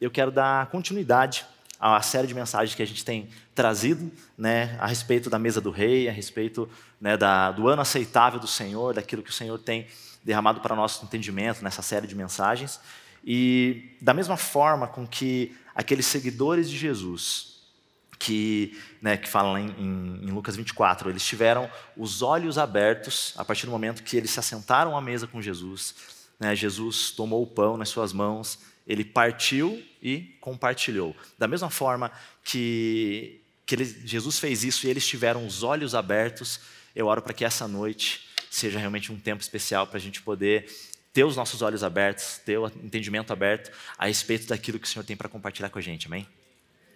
eu quero dar continuidade à série de mensagens que a gente tem trazido né, a respeito da mesa do rei, a respeito né, da, do ano aceitável do Senhor, daquilo que o Senhor tem derramado para nosso entendimento nessa série de mensagens. E da mesma forma com que aqueles seguidores de Jesus que, né, que fala em, em, em, Lucas 24. Eles tiveram os olhos abertos a partir do momento que eles se assentaram à mesa com Jesus. Né, Jesus tomou o pão nas suas mãos, ele partiu e compartilhou. Da mesma forma que, que ele, Jesus fez isso e eles tiveram os olhos abertos, eu oro para que essa noite seja realmente um tempo especial para a gente poder ter os nossos olhos abertos, ter o entendimento aberto a respeito daquilo que o Senhor tem para compartilhar com a gente, amém?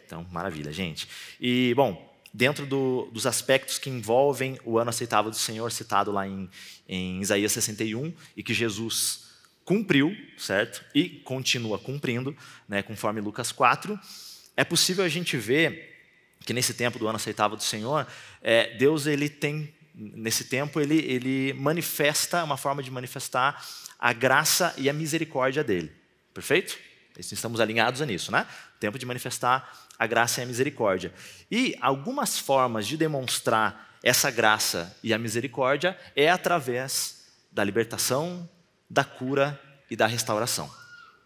Então, maravilha, gente. E, bom, dentro do, dos aspectos que envolvem o ano aceitável do Senhor, citado lá em, em Isaías 61, e que Jesus cumpriu, certo? E continua cumprindo, né, conforme Lucas 4. É possível a gente ver que nesse tempo do ano aceitável do Senhor, é, Deus ele tem nesse tempo ele, ele manifesta uma forma de manifestar a graça e a misericórdia dele. Perfeito? Estamos alinhados nisso, né? Tempo de manifestar a graça e a misericórdia. E algumas formas de demonstrar essa graça e a misericórdia é através da libertação, da cura e da restauração.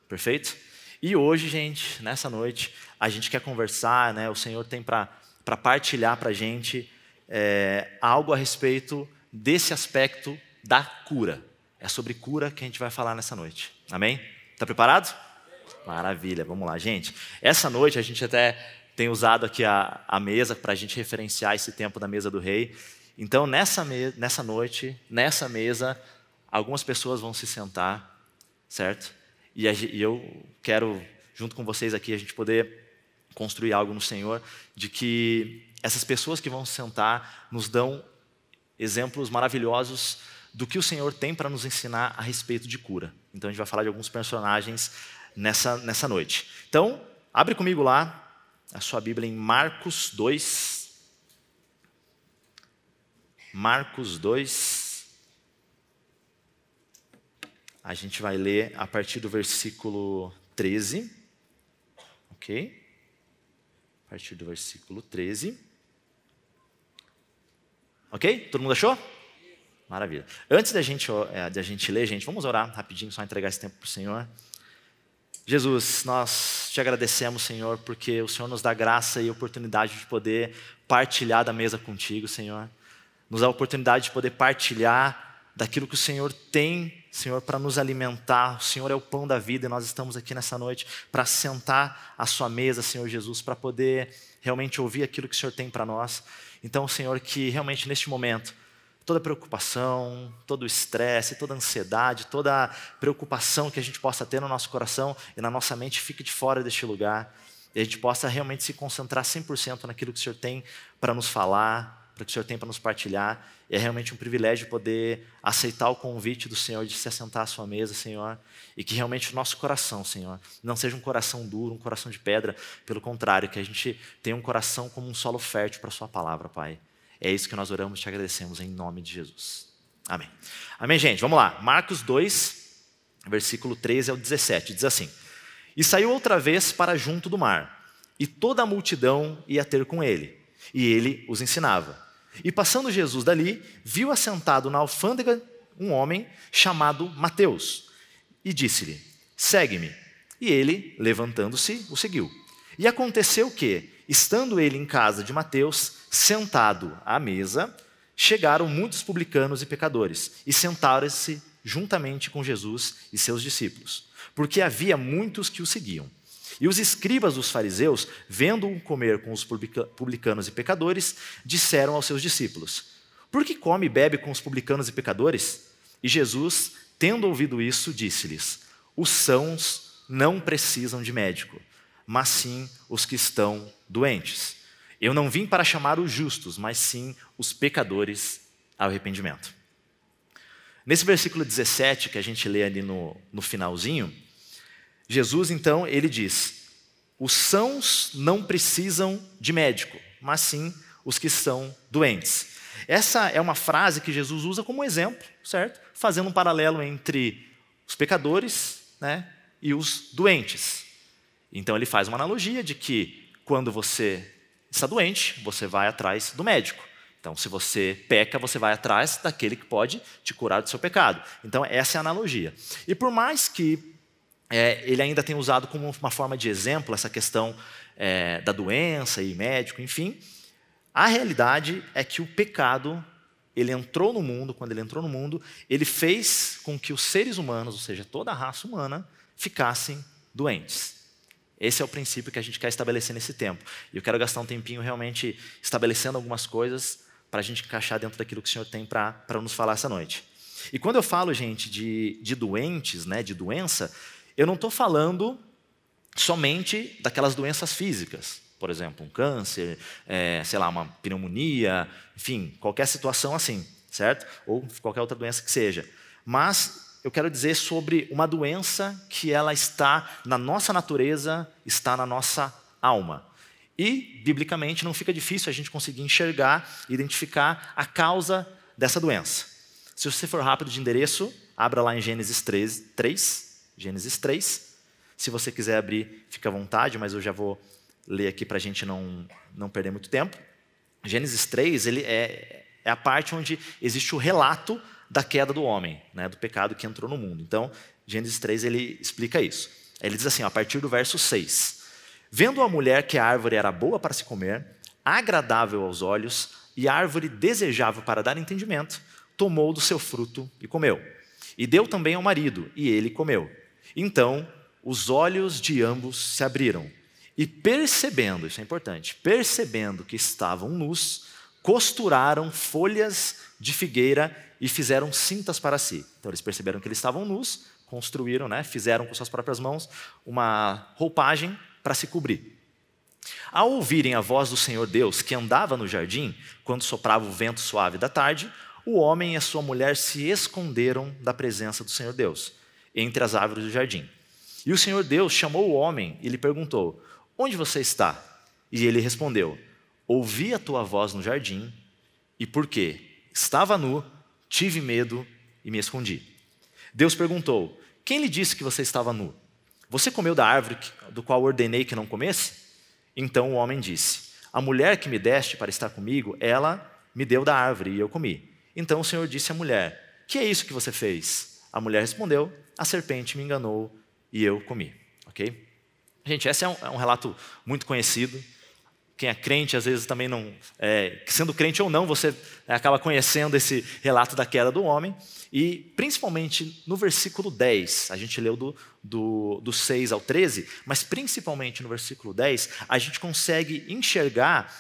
Perfeito? E hoje, gente, nessa noite, a gente quer conversar, né? O Senhor tem para partilhar para a gente é, algo a respeito desse aspecto da cura. É sobre cura que a gente vai falar nessa noite. Amém? Está preparado? Maravilha, vamos lá, gente. Essa noite a gente até tem usado aqui a, a mesa para a gente referenciar esse tempo da mesa do rei. Então, nessa, nessa noite, nessa mesa, algumas pessoas vão se sentar certo? E, eu quero, junto com vocês aqui, a gente poder construir algo no Senhor, de que essas pessoas que vão sentar nos dão exemplos maravilhosos do que o Senhor tem para nos ensinar a respeito de cura. Então a gente vai falar de alguns personagens nessa, nessa noite. Então, abre comigo lá a sua Bíblia em Marcos 2. Marcos 2. A gente vai ler a partir do versículo 13. Ok? A partir do versículo 13. Ok? Todo mundo achou? Maravilha. Antes da gente, é, da gente ler, gente, vamos orar rapidinho, só entregar esse tempo para o Senhor. Jesus, nós te agradecemos, Senhor, porque o Senhor nos dá graça e oportunidade de poder partilhar da mesa contigo, Senhor. Nos dá a oportunidade de poder partilhar daquilo que o Senhor tem Senhor, para nos alimentar. O Senhor é o pão da vida e nós estamos aqui nessa noite para sentar à Sua mesa, Senhor Jesus, para poder realmente ouvir aquilo que o Senhor tem para nós. Então, Senhor, que realmente neste momento, toda preocupação, todo estresse, toda ansiedade, toda preocupação que a gente possa ter no nosso coração e na nossa mente fique de fora deste lugar. E a gente possa realmente se concentrar 100% naquilo que o Senhor tem para nos falar, para que o Senhor tem para nos partilhar. É realmente um privilégio poder aceitar o convite do Senhor de se assentar à sua mesa, Senhor, e que realmente o nosso coração, Senhor, não seja um coração duro, um coração de pedra, pelo contrário, que a gente tenha um coração como um solo fértil para a sua palavra, Pai. É isso que nós oramos e te agradecemos em nome de Jesus. Amém. Amém, gente. Vamos lá. Marcos 2, versículo 13 ao 17, diz assim: E saiu outra vez para junto do mar, e toda a multidão ia ter com ele, e ele os ensinava. E passando Jesus dali, viu assentado na alfândega um homem chamado Mateus e disse-lhe: Segue-me. E ele, levantando-se, o seguiu. E aconteceu que, estando ele em casa de Mateus, sentado à mesa, chegaram muitos publicanos e pecadores e sentaram-se juntamente com Jesus e seus discípulos, porque havia muitos que o seguiam. E os escribas dos fariseus, vendo-o comer com os publicanos e pecadores, disseram aos seus discípulos: Por que come e bebe com os publicanos e pecadores? E Jesus, tendo ouvido isso, disse-lhes: Os sãos não precisam de médico, mas sim os que estão doentes. Eu não vim para chamar os justos, mas sim os pecadores ao arrependimento. Nesse versículo 17, que a gente lê ali no, no finalzinho, Jesus então, ele diz: os sãos não precisam de médico, mas sim os que são doentes. Essa é uma frase que Jesus usa como exemplo, certo? Fazendo um paralelo entre os pecadores né, e os doentes. Então ele faz uma analogia de que quando você está doente, você vai atrás do médico. Então, se você peca, você vai atrás daquele que pode te curar do seu pecado. Então, essa é a analogia. E por mais que é, ele ainda tem usado como uma forma de exemplo essa questão é, da doença e médico, enfim. A realidade é que o pecado, ele entrou no mundo, quando ele entrou no mundo, ele fez com que os seres humanos, ou seja, toda a raça humana, ficassem doentes. Esse é o princípio que a gente quer estabelecer nesse tempo. E eu quero gastar um tempinho realmente estabelecendo algumas coisas para a gente encaixar dentro daquilo que o Senhor tem para nos falar essa noite. E quando eu falo, gente, de, de doentes, né, de doença, eu não estou falando somente daquelas doenças físicas, por exemplo, um câncer, é, sei lá, uma pneumonia, enfim, qualquer situação assim, certo? Ou qualquer outra doença que seja. Mas eu quero dizer sobre uma doença que ela está na nossa natureza, está na nossa alma. E, biblicamente, não fica difícil a gente conseguir enxergar, identificar a causa dessa doença. Se você for rápido de endereço, abra lá em Gênesis 3, 3 Gênesis 3. Se você quiser abrir, fica à vontade, mas eu já vou ler aqui para a gente não, não perder muito tempo. Gênesis 3 ele é, é a parte onde existe o relato da queda do homem, né, do pecado que entrou no mundo. Então, Gênesis 3 ele explica isso. Ele diz assim, a partir do verso 6. Vendo a mulher que a árvore era boa para se comer, agradável aos olhos e árvore desejável para dar entendimento, tomou do seu fruto e comeu. E deu também ao marido, e ele comeu. Então, os olhos de ambos se abriram e, percebendo, isso é importante, percebendo que estavam nus, costuraram folhas de figueira e fizeram cintas para si. Então, eles perceberam que eles estavam nus, construíram, né, fizeram com suas próprias mãos uma roupagem para se cobrir. Ao ouvirem a voz do Senhor Deus que andava no jardim, quando soprava o vento suave da tarde, o homem e a sua mulher se esconderam da presença do Senhor Deus entre as árvores do jardim. E o Senhor Deus chamou o homem e lhe perguntou: Onde você está? E ele respondeu: Ouvi a tua voz no jardim, e por quê? estava nu, tive medo e me escondi. Deus perguntou: Quem lhe disse que você estava nu? Você comeu da árvore do qual ordenei que não comesse? Então o homem disse: A mulher que me deste para estar comigo, ela me deu da árvore e eu comi. Então o Senhor disse à mulher: Que é isso que você fez? A mulher respondeu: A serpente me enganou e eu comi. Ok? Gente, esse é um, é um relato muito conhecido. Quem é crente, às vezes também não. É, sendo crente ou não, você acaba conhecendo esse relato da queda do homem. E, principalmente no versículo 10, a gente leu do, do, do 6 ao 13, mas principalmente no versículo 10, a gente consegue enxergar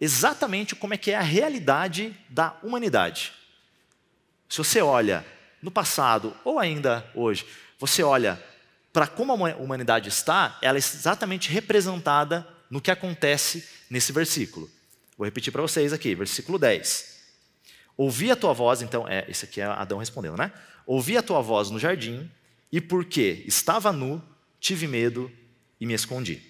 exatamente como é que é a realidade da humanidade. Se você olha no passado ou ainda hoje, você olha para como a humanidade está, ela é exatamente representada no que acontece nesse versículo. Vou repetir para vocês aqui, versículo 10. Ouvi a tua voz, então, é, esse aqui é Adão respondendo, né? Ouvi a tua voz no jardim, e porque estava nu, tive medo e me escondi.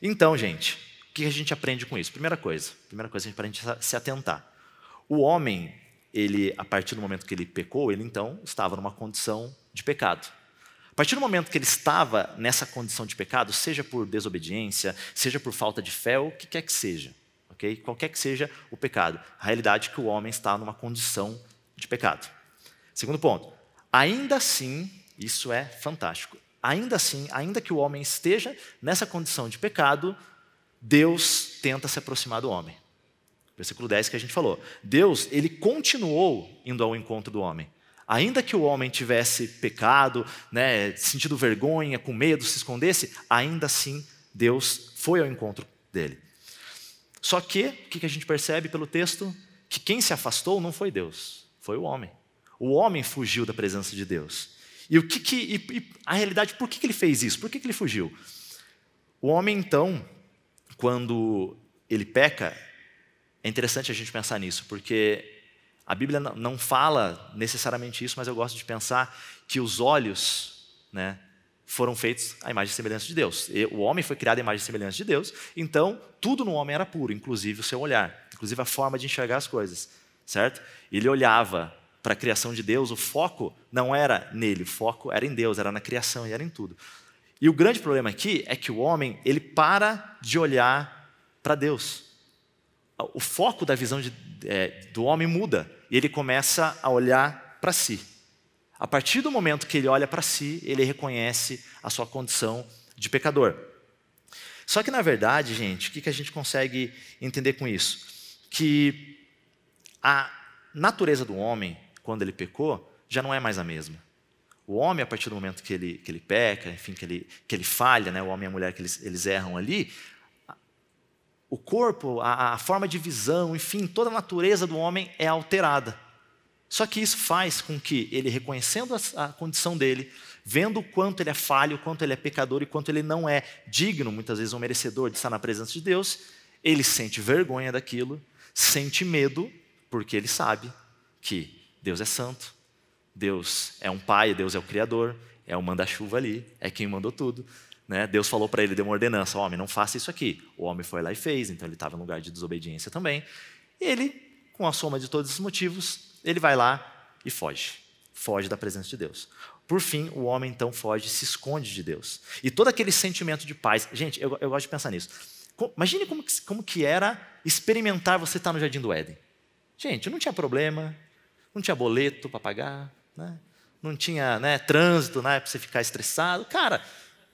Então, gente, o que a gente aprende com isso? Primeira coisa, primeira coisa para a gente se atentar. O homem ele, a partir do momento que ele pecou, ele então estava numa condição de pecado. A partir do momento que ele estava nessa condição de pecado, seja por desobediência, seja por falta de fé, o que quer que seja, ok? Qualquer que seja o pecado, a realidade é que o homem está numa condição de pecado. Segundo ponto, ainda assim, isso é fantástico. Ainda assim, ainda que o homem esteja nessa condição de pecado, Deus tenta se aproximar do homem versículo 10 que a gente falou. Deus, ele continuou indo ao encontro do homem. Ainda que o homem tivesse pecado, né, sentido vergonha, com medo, se escondesse, ainda assim Deus foi ao encontro dele. Só que, o que a gente percebe pelo texto? Que quem se afastou não foi Deus, foi o homem. O homem fugiu da presença de Deus. E o que, que e, e a realidade, por que, que ele fez isso? Por que, que ele fugiu? O homem, então, quando ele peca, é interessante a gente pensar nisso, porque a Bíblia não fala necessariamente isso, mas eu gosto de pensar que os olhos né, foram feitos à imagem e semelhança de Deus. E o homem foi criado à imagem e semelhança de Deus, então tudo no homem era puro, inclusive o seu olhar, inclusive a forma de enxergar as coisas, certo? Ele olhava para a criação de Deus, o foco não era nele, o foco era em Deus, era na criação e era em tudo. E o grande problema aqui é que o homem, ele para de olhar para Deus o foco da visão de, é, do homem muda e ele começa a olhar para si. A partir do momento que ele olha para si, ele reconhece a sua condição de pecador. Só que, na verdade, gente, o que, que a gente consegue entender com isso? Que a natureza do homem, quando ele pecou, já não é mais a mesma. O homem, a partir do momento que ele, que ele peca, enfim, que ele, que ele falha, né? o homem e a mulher que eles, eles erram ali, o corpo, a, a forma de visão, enfim, toda a natureza do homem é alterada. Só que isso faz com que ele, reconhecendo a, a condição dele, vendo o quanto ele é falho, o quanto ele é pecador e quanto ele não é digno, muitas vezes, ou merecedor de estar na presença de Deus, ele sente vergonha daquilo, sente medo, porque ele sabe que Deus é santo, Deus é um pai, Deus é o criador, é o manda-chuva ali, é quem mandou tudo. Né? Deus falou para ele, deu uma ordenança: homem, não faça isso aqui. O homem foi lá e fez, então ele estava em lugar de desobediência também. E ele, com a soma de todos esses motivos, ele vai lá e foge. Foge da presença de Deus. Por fim, o homem então foge, se esconde de Deus. E todo aquele sentimento de paz. Gente, eu, eu gosto de pensar nisso. Imagine como que, como que era experimentar você estar tá no Jardim do Éden. Gente, não tinha problema, não tinha boleto para pagar, né? não tinha né, trânsito né, para você ficar estressado. Cara,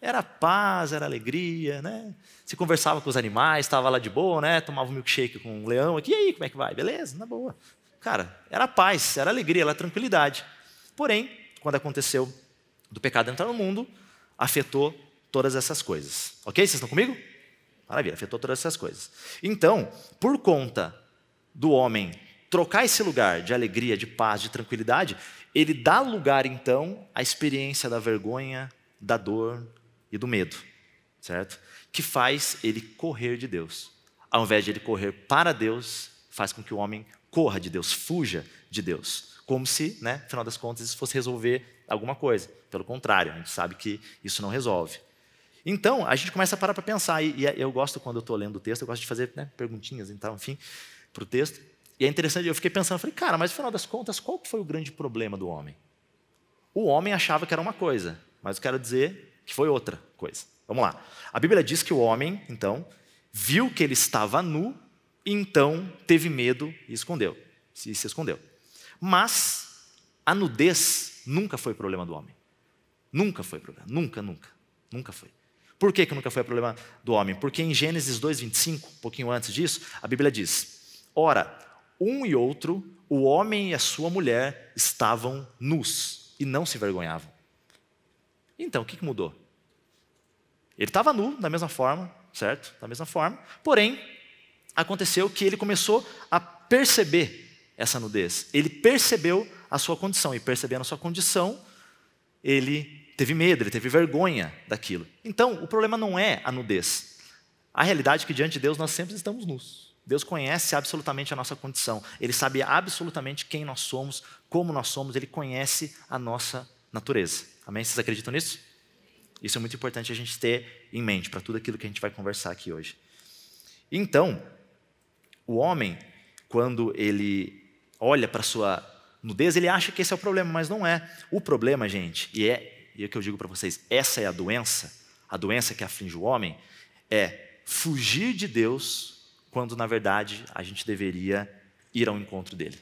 era paz, era alegria, né? Se conversava com os animais, estava lá de boa, né? Tomava um milkshake com um leão aqui, e aí, como é que vai? Beleza, na boa. Cara, era paz, era alegria, era tranquilidade. Porém, quando aconteceu do pecado entrar no mundo, afetou todas essas coisas. Ok? Vocês estão comigo? Maravilha, afetou todas essas coisas. Então, por conta do homem trocar esse lugar de alegria, de paz, de tranquilidade, ele dá lugar então à experiência da vergonha, da dor, e do medo, certo? Que faz ele correr de Deus. Ao invés de ele correr para Deus, faz com que o homem corra de Deus, fuja de Deus. Como se, né, afinal das contas, isso fosse resolver alguma coisa. Pelo contrário, a gente sabe que isso não resolve. Então, a gente começa a parar para pensar, e, é, eu gosto quando eu estou lendo o texto, eu gosto de fazer né, perguntinhas, então, enfim, para o texto. E é interessante, eu fiquei pensando, eu falei, cara, mas no final das contas, qual foi o grande problema do homem? O homem achava que era uma coisa, mas eu quero dizer que foi outra coisa. Vamos lá. A Bíblia diz que o homem, então, viu que ele estava nu e então teve medo e escondeu, se, se escondeu. Mas a nudez nunca foi problema do homem. Nunca foi problema, nunca, nunca, nunca foi. Por que, que nunca foi problema do homem? Porque em Gênesis 25, um pouquinho antes disso, a Bíblia diz: Ora, um e outro, o homem e a sua mulher estavam nus e não se envergonhavam. Então, o que mudou? Ele estava nu, da mesma forma, certo? Da mesma forma. Porém, aconteceu que ele começou a perceber essa nudez. Ele percebeu a sua condição. E percebendo a sua condição, ele teve medo, ele teve vergonha daquilo. Então, o problema não é a nudez. A realidade é que diante de Deus nós sempre estamos nus. Deus conhece absolutamente a nossa condição. Ele sabe absolutamente quem nós somos, como nós somos, ele conhece a nossa natureza. Amém? Vocês acreditam nisso? Isso é muito importante a gente ter em mente para tudo aquilo que a gente vai conversar aqui hoje. Então, o homem, quando ele olha para sua nudez, ele acha que esse é o problema, mas não é. O problema, gente, e é, e é o que eu digo para vocês, essa é a doença, a doença que aflige o homem, é fugir de Deus quando, na verdade, a gente deveria ir ao encontro dele.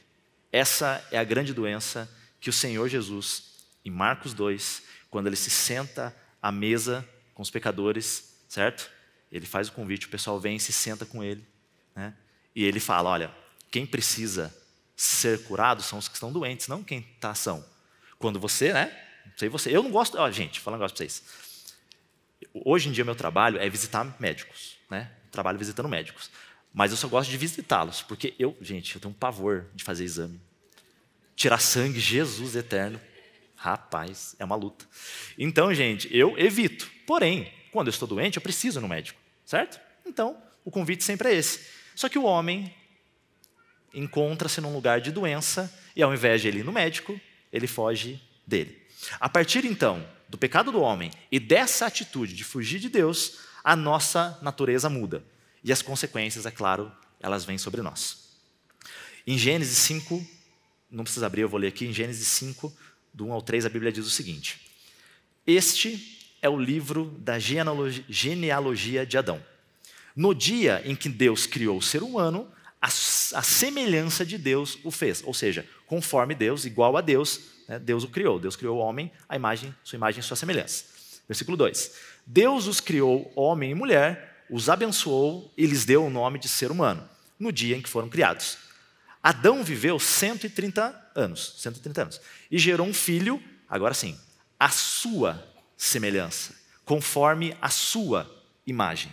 Essa é a grande doença que o Senhor Jesus em Marcos 2, quando ele se senta à mesa com os pecadores, certo? Ele faz o convite, o pessoal vem e se senta com ele, né? E ele fala: olha, quem precisa ser curado são os que estão doentes, não quem está são. Quando você, né? Não sei você. Eu não gosto. Ó, gente, falar um negócio para vocês. Hoje em dia, meu trabalho é visitar médicos, né? Eu trabalho visitando médicos. Mas eu só gosto de visitá-los, porque eu, gente, eu tenho um pavor de fazer exame. Tirar sangue, Jesus eterno, Rapaz, é uma luta. Então, gente, eu evito. Porém, quando eu estou doente, eu preciso no médico, certo? Então, o convite sempre é esse. Só que o homem encontra-se num lugar de doença e, ao invés de ele ir no médico, ele foge dele. A partir então do pecado do homem e dessa atitude de fugir de Deus, a nossa natureza muda. E as consequências, é claro, elas vêm sobre nós. Em Gênesis 5, não precisa abrir, eu vou ler aqui, em Gênesis 5, do 1 ao 3, a Bíblia diz o seguinte: Este é o livro da genealogia de Adão. No dia em que Deus criou o ser humano, a, semelhança de Deus o fez, ou seja, conforme Deus, igual a Deus, né, Deus o criou. Deus criou o homem, a imagem, sua imagem e sua semelhança. Versículo 2: Deus os criou, homem e mulher, os abençoou e lhes deu o nome de ser humano, no dia em que foram criados. Adão viveu 130 anos anos, 130 anos. E gerou um filho, agora sim, a sua semelhança, conforme a sua imagem.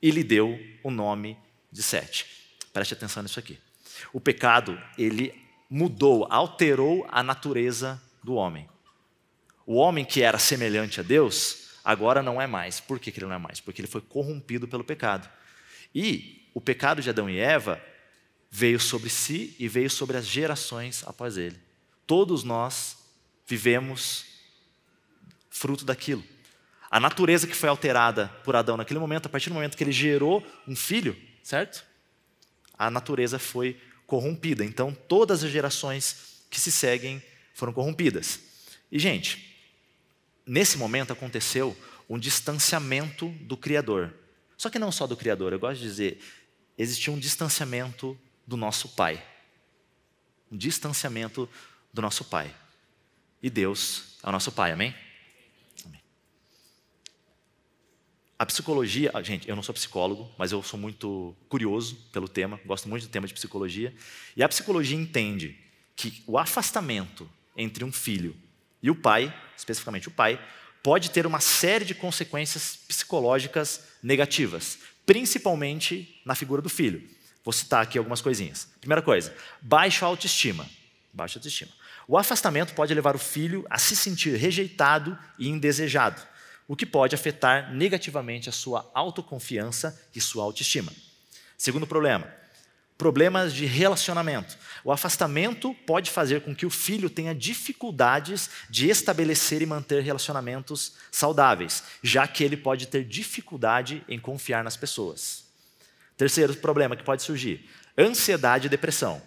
E lhe deu o nome de Sete. Preste atenção nisso aqui. O pecado, ele mudou, alterou a natureza do homem. O homem que era semelhante a Deus, agora não é mais. Por que ele não é mais? Porque ele foi corrompido pelo pecado. E o pecado de Adão e Eva veio sobre si e veio sobre as gerações após ele. Todos nós vivemos fruto daquilo. A natureza que foi alterada por Adão naquele momento, a partir do momento que ele gerou um filho, certo? A natureza foi corrompida. Então, todas as gerações que se seguem foram corrompidas. E, gente, nesse momento aconteceu um distanciamento do Criador. Só que não só do Criador, eu gosto de dizer, existia um distanciamento do nosso Pai. Um distanciamento do nosso Pai. E Deus é o nosso Pai, amém? amém? A psicologia, ah, gente, eu não sou psicólogo, mas eu sou muito curioso pelo tema, gosto muito do tema de psicologia. E a psicologia entende que o afastamento entre um filho e o pai, especificamente o pai, pode ter uma série de consequências psicológicas negativas, principalmente na figura do filho. Vou citar aqui algumas coisinhas. Primeira coisa, baixa autoestima. Baixa autoestima. O afastamento pode levar o filho a se sentir rejeitado e indesejado, o que pode afetar negativamente a sua autoconfiança e sua autoestima. Segundo problema, problemas de relacionamento. O afastamento pode fazer com que o filho tenha dificuldades de estabelecer e manter relacionamentos saudáveis, já que ele pode ter dificuldade em confiar nas pessoas. Terceiro problema que pode surgir: ansiedade e depressão.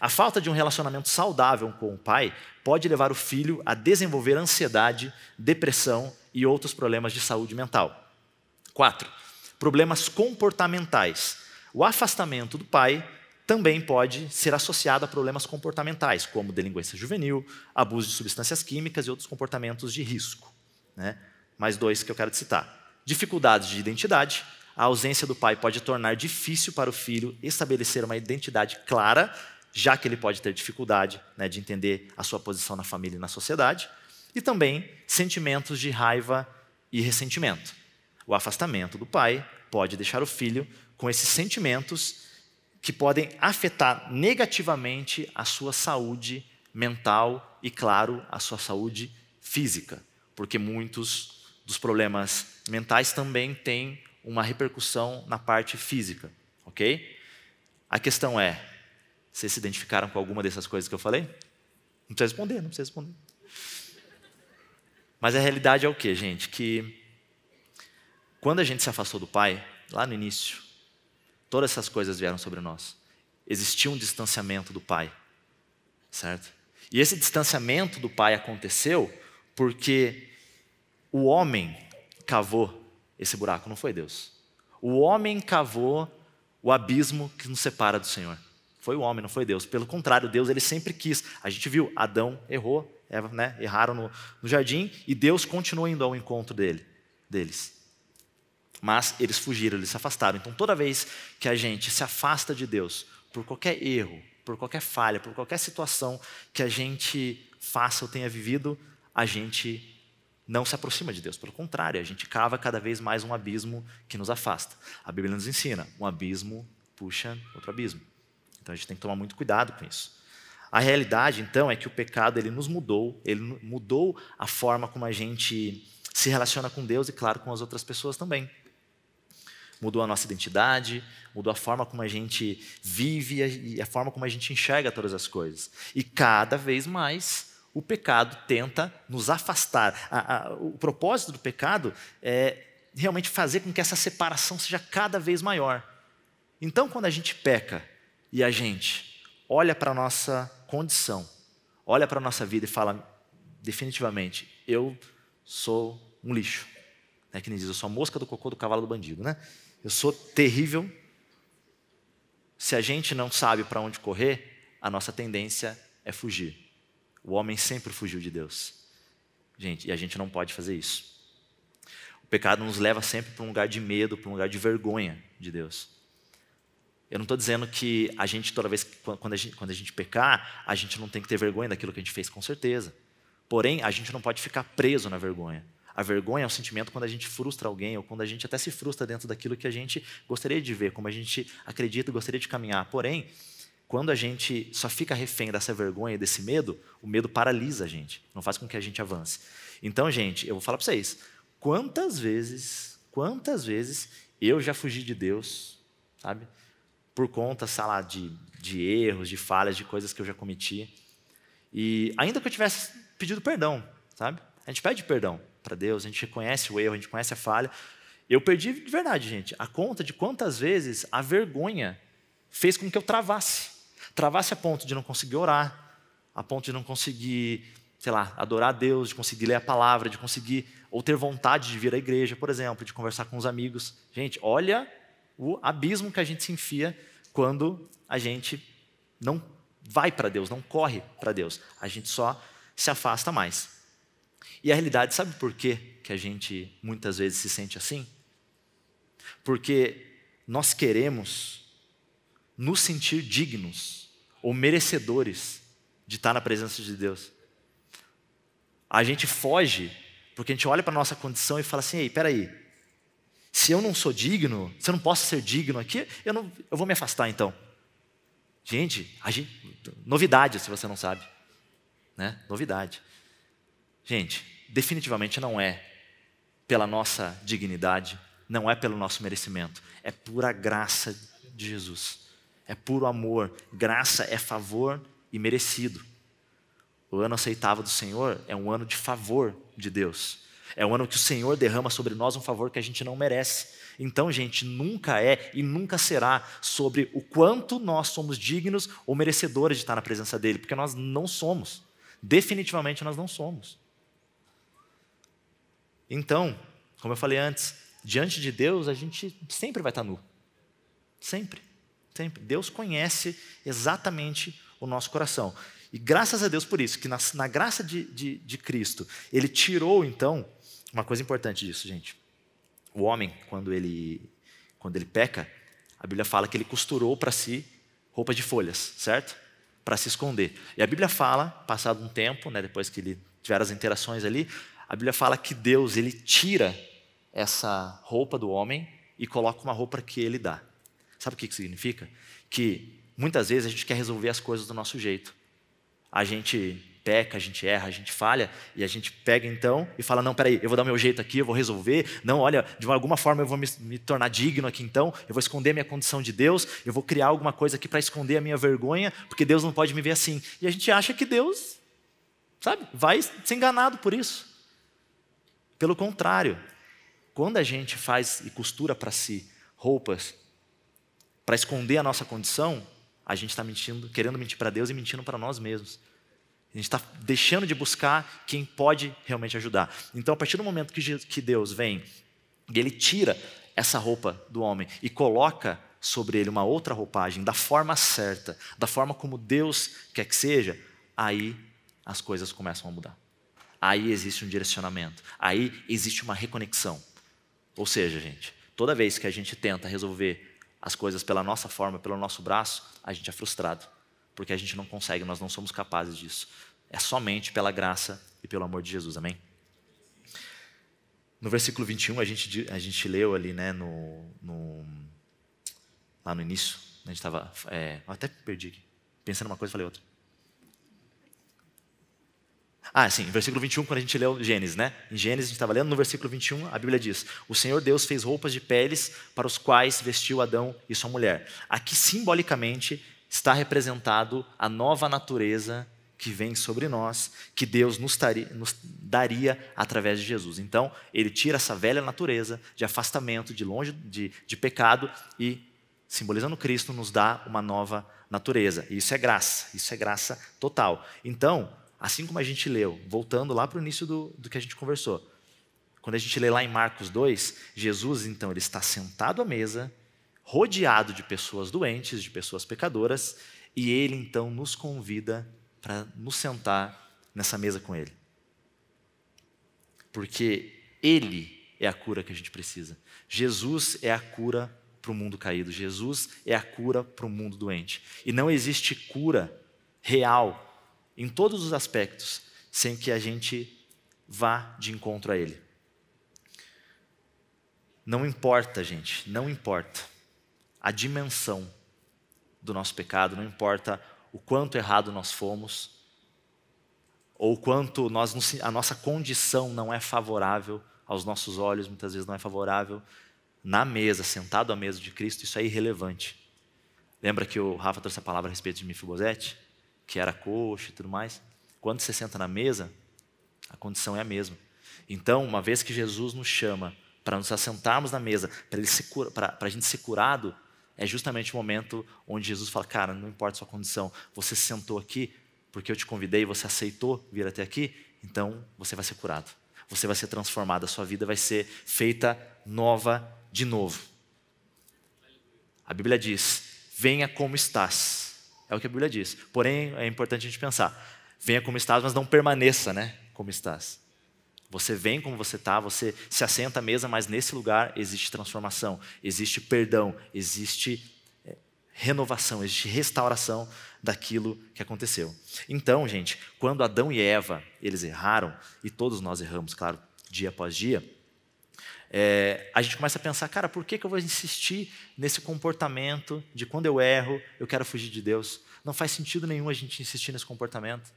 A falta de um relacionamento saudável com o pai pode levar o filho a desenvolver ansiedade, depressão e outros problemas de saúde mental. Quatro, problemas comportamentais. O afastamento do pai também pode ser associado a problemas comportamentais, como delinquência juvenil, abuso de substâncias químicas e outros comportamentos de risco. Né? Mais dois que eu quero te citar: dificuldades de identidade, a ausência do pai pode tornar difícil para o filho estabelecer uma identidade clara, já que ele pode ter dificuldade né, de entender a sua posição na família e na sociedade, e também sentimentos de raiva e ressentimento. O afastamento do pai pode deixar o filho com esses sentimentos que podem afetar negativamente a sua saúde mental e, claro, a sua saúde física, porque muitos dos problemas mentais também têm uma repercussão na parte física, ok? A questão é, vocês se identificaram com alguma dessas coisas que eu falei? Não precisa responder, não precisa responder. Mas a realidade é o que, gente? Que quando a gente se afastou do Pai, lá no início, todas essas coisas vieram sobre nós. Existia um distanciamento do Pai, certo? E esse distanciamento do Pai aconteceu porque o homem cavou esse buraco não foi Deus. O homem cavou o abismo que nos separa do Senhor. Foi o homem, não foi Deus. Pelo contrário, Deus ele sempre quis. A gente viu, Adão errou, Eva, né, erraram no, no jardim e Deus continua indo ao encontro dele, deles. Mas eles fugiram, eles se afastaram. Então, toda vez que a gente se afasta de Deus por qualquer erro, por qualquer falha, por qualquer situação que a gente faça ou tenha vivido, a gente não se aproxima de Deus. Pelo contrário, a gente cava cada vez mais um abismo que nos afasta. A Bíblia nos ensina: um abismo puxa outro abismo. Então a gente tem que tomar muito cuidado com isso. A realidade, então, é que o pecado ele nos mudou, ele mudou a forma como a gente se relaciona com Deus e, claro, com as outras pessoas também. Mudou a nossa identidade, mudou a forma como a gente vive e a forma como a gente enxerga todas as coisas. E cada vez mais o pecado tenta nos afastar. A, a, o propósito do pecado é realmente fazer com que essa separação seja cada vez maior. Então, quando a gente peca e a gente olha para a nossa condição, olha para a nossa vida e fala, definitivamente, eu sou um lixo. É que nem diz, eu sou a mosca do cocô do cavalo do bandido, né? Eu sou terrível. Se a gente não sabe para onde correr, a nossa tendência é fugir. O homem sempre fugiu de Deus. Gente, e a gente não pode fazer isso. O pecado nos leva sempre para um lugar de medo, para um lugar de vergonha de Deus. Eu não estou dizendo que a gente, toda vez que quando a gente, quando a gente pecar, a gente não tem que ter vergonha daquilo que a gente fez, com certeza. Porém, a gente não pode ficar preso na vergonha. A vergonha é um sentimento quando a gente frustra alguém ou quando a gente até se frustra dentro daquilo que a gente gostaria de ver, como a gente acredita e gostaria de caminhar. Porém, quando a gente só fica refém dessa vergonha, desse medo, o medo paralisa a gente, não faz com que a gente avance. Então, gente, eu vou falar para vocês, quantas vezes, quantas vezes eu já fugi de Deus, sabe? Por conta, sei lá, de, de erros, de falhas, de coisas que eu já cometi. E ainda que eu tivesse pedido perdão, sabe? A gente pede perdão para Deus, a gente reconhece o erro, a gente conhece a falha. Eu perdi de verdade, gente, a conta de quantas vezes a vergonha fez com que eu travasse travasse a ponto de não conseguir orar, a ponto de não conseguir, sei lá, adorar a Deus, de conseguir ler a palavra, de conseguir ou ter vontade de vir à igreja, por exemplo, de conversar com os amigos. Gente, olha o abismo que a gente se enfia quando a gente não vai para Deus, não corre para Deus. A gente só se afasta mais. E a realidade, sabe por quê que a gente muitas vezes se sente assim? Porque nós queremos nos sentir dignos ou merecedores de estar na presença de Deus. A gente foge porque a gente olha para a nossa condição e fala assim: ei, peraí, se eu não sou digno, se eu não posso ser digno aqui, eu, não, eu vou me afastar então. Gente, gente novidade se você não sabe. Né? Novidade. Gente, definitivamente não é pela nossa dignidade, não é pelo nosso merecimento, é pura graça de Jesus é puro amor, graça é favor e merecido. O ano aceitável do Senhor é um ano de favor de Deus. É um ano que o Senhor derrama sobre nós um favor que a gente não merece. Então, gente, nunca é e nunca será sobre o quanto nós somos dignos ou merecedores de estar na presença dele, porque nós não somos. Definitivamente nós não somos. Então, como eu falei antes, diante de Deus a gente sempre vai estar nu. Sempre. Sempre. Deus conhece exatamente o nosso coração. E graças a Deus por isso, que na, na graça de, de, de Cristo, ele tirou, então, uma coisa importante disso, gente. O homem, quando ele, quando ele peca, a Bíblia fala que ele costurou para si roupa de folhas, certo? Para se esconder. E a Bíblia fala, passado um tempo, né, depois que ele tiver as interações ali, a Bíblia fala que Deus ele tira essa roupa do homem e coloca uma roupa que ele dá. Sabe o que significa? Que muitas vezes a gente quer resolver as coisas do nosso jeito. A gente peca, a gente erra, a gente falha, e a gente pega então e fala: não, peraí, eu vou dar meu jeito aqui, eu vou resolver. Não, olha, de alguma forma eu vou me, me tornar digno aqui então, eu vou esconder minha condição de Deus, eu vou criar alguma coisa aqui para esconder a minha vergonha, porque Deus não pode me ver assim. E a gente acha que Deus, sabe, vai ser enganado por isso. Pelo contrário, quando a gente faz e costura para si roupas para esconder a nossa condição, a gente está mentindo, querendo mentir para Deus e mentindo para nós mesmos. A gente está deixando de buscar quem pode realmente ajudar. Então, a partir do momento que Deus vem e ele tira essa roupa do homem e coloca sobre ele uma outra roupagem, da forma certa, da forma como Deus quer que seja, aí as coisas começam a mudar. Aí existe um direcionamento, aí existe uma reconexão. Ou seja, gente, toda vez que a gente tenta resolver as coisas pela nossa forma, pelo nosso braço, a gente é frustrado, porque a gente não consegue, nós não somos capazes disso. É somente pela graça e pelo amor de Jesus, amém? No versículo 21, a gente, a gente leu ali, né, no, no lá no início, né, a gente estava. É, até perdi aqui. Pensando uma coisa, falei outra. Ah, sim, versículo 21, quando a gente leu Gênesis, né? Em Gênesis, a gente estava lendo, no versículo 21, a Bíblia diz: O Senhor Deus fez roupas de peles para os quais vestiu Adão e sua mulher. Aqui, simbolicamente, está representado a nova natureza que vem sobre nós, que Deus nos, taria, nos, daria através de Jesus. Então, ele tira essa velha natureza de afastamento, de longe de, de pecado e, simbolizando Cristo, nos dá uma nova natureza. E isso é graça, isso é graça total. Então, Assim como a gente leu, voltando lá para o início do, do que a gente conversou. Quando a gente lê lá em Marcos 2, Jesus, então, ele está sentado à mesa, rodeado de pessoas doentes, de pessoas pecadoras, e ele, então, nos convida para nos sentar nessa mesa com ele. Porque ele é a cura que a gente precisa. Jesus é a cura para o mundo caído. Jesus é a cura para o mundo doente. E não existe cura real em todos os aspectos, sem que a gente vá de encontro a Ele. Não importa, gente, não importa a dimensão do nosso pecado, não importa o quanto errado nós fomos, ou o quanto nós, a nossa condição não é favorável aos nossos olhos, muitas vezes não é favorável na mesa, sentado à mesa de Cristo, isso é irrelevante. Lembra que o Rafa trouxe a palavra a respeito de Mifibosete? que era coxo e tudo mais. Quando você senta na mesa, a condição é a mesma. Então, uma vez que Jesus nos chama para nos assentarmos na mesa, para a gente ser curado, é justamente o momento onde Jesus fala: Cara, não importa a sua condição, você se sentou aqui porque eu te convidei, você aceitou vir até aqui, então você vai ser curado, você vai ser transformado, a sua vida vai ser feita nova de novo. A Bíblia diz: Venha como estás é o que a Bíblia diz. Porém, é importante a gente pensar. Venha como estás, mas não permaneça né, como estás. Você vem como você está, você se assenta à mesa, mas nesse lugar existe transformação, existe perdão, existe eh, renovação, existe restauração daquilo que aconteceu. Então, gente, quando Adão e Eva, eles erraram, e todos nós erramos, claro, dia após dia, é, a gente começa a pensar, cara, por que, que eu vou insistir nesse comportamento de quando eu erro, eu quero fugir de Deus? Não faz sentido nenhum a gente insistir nesse comportamento.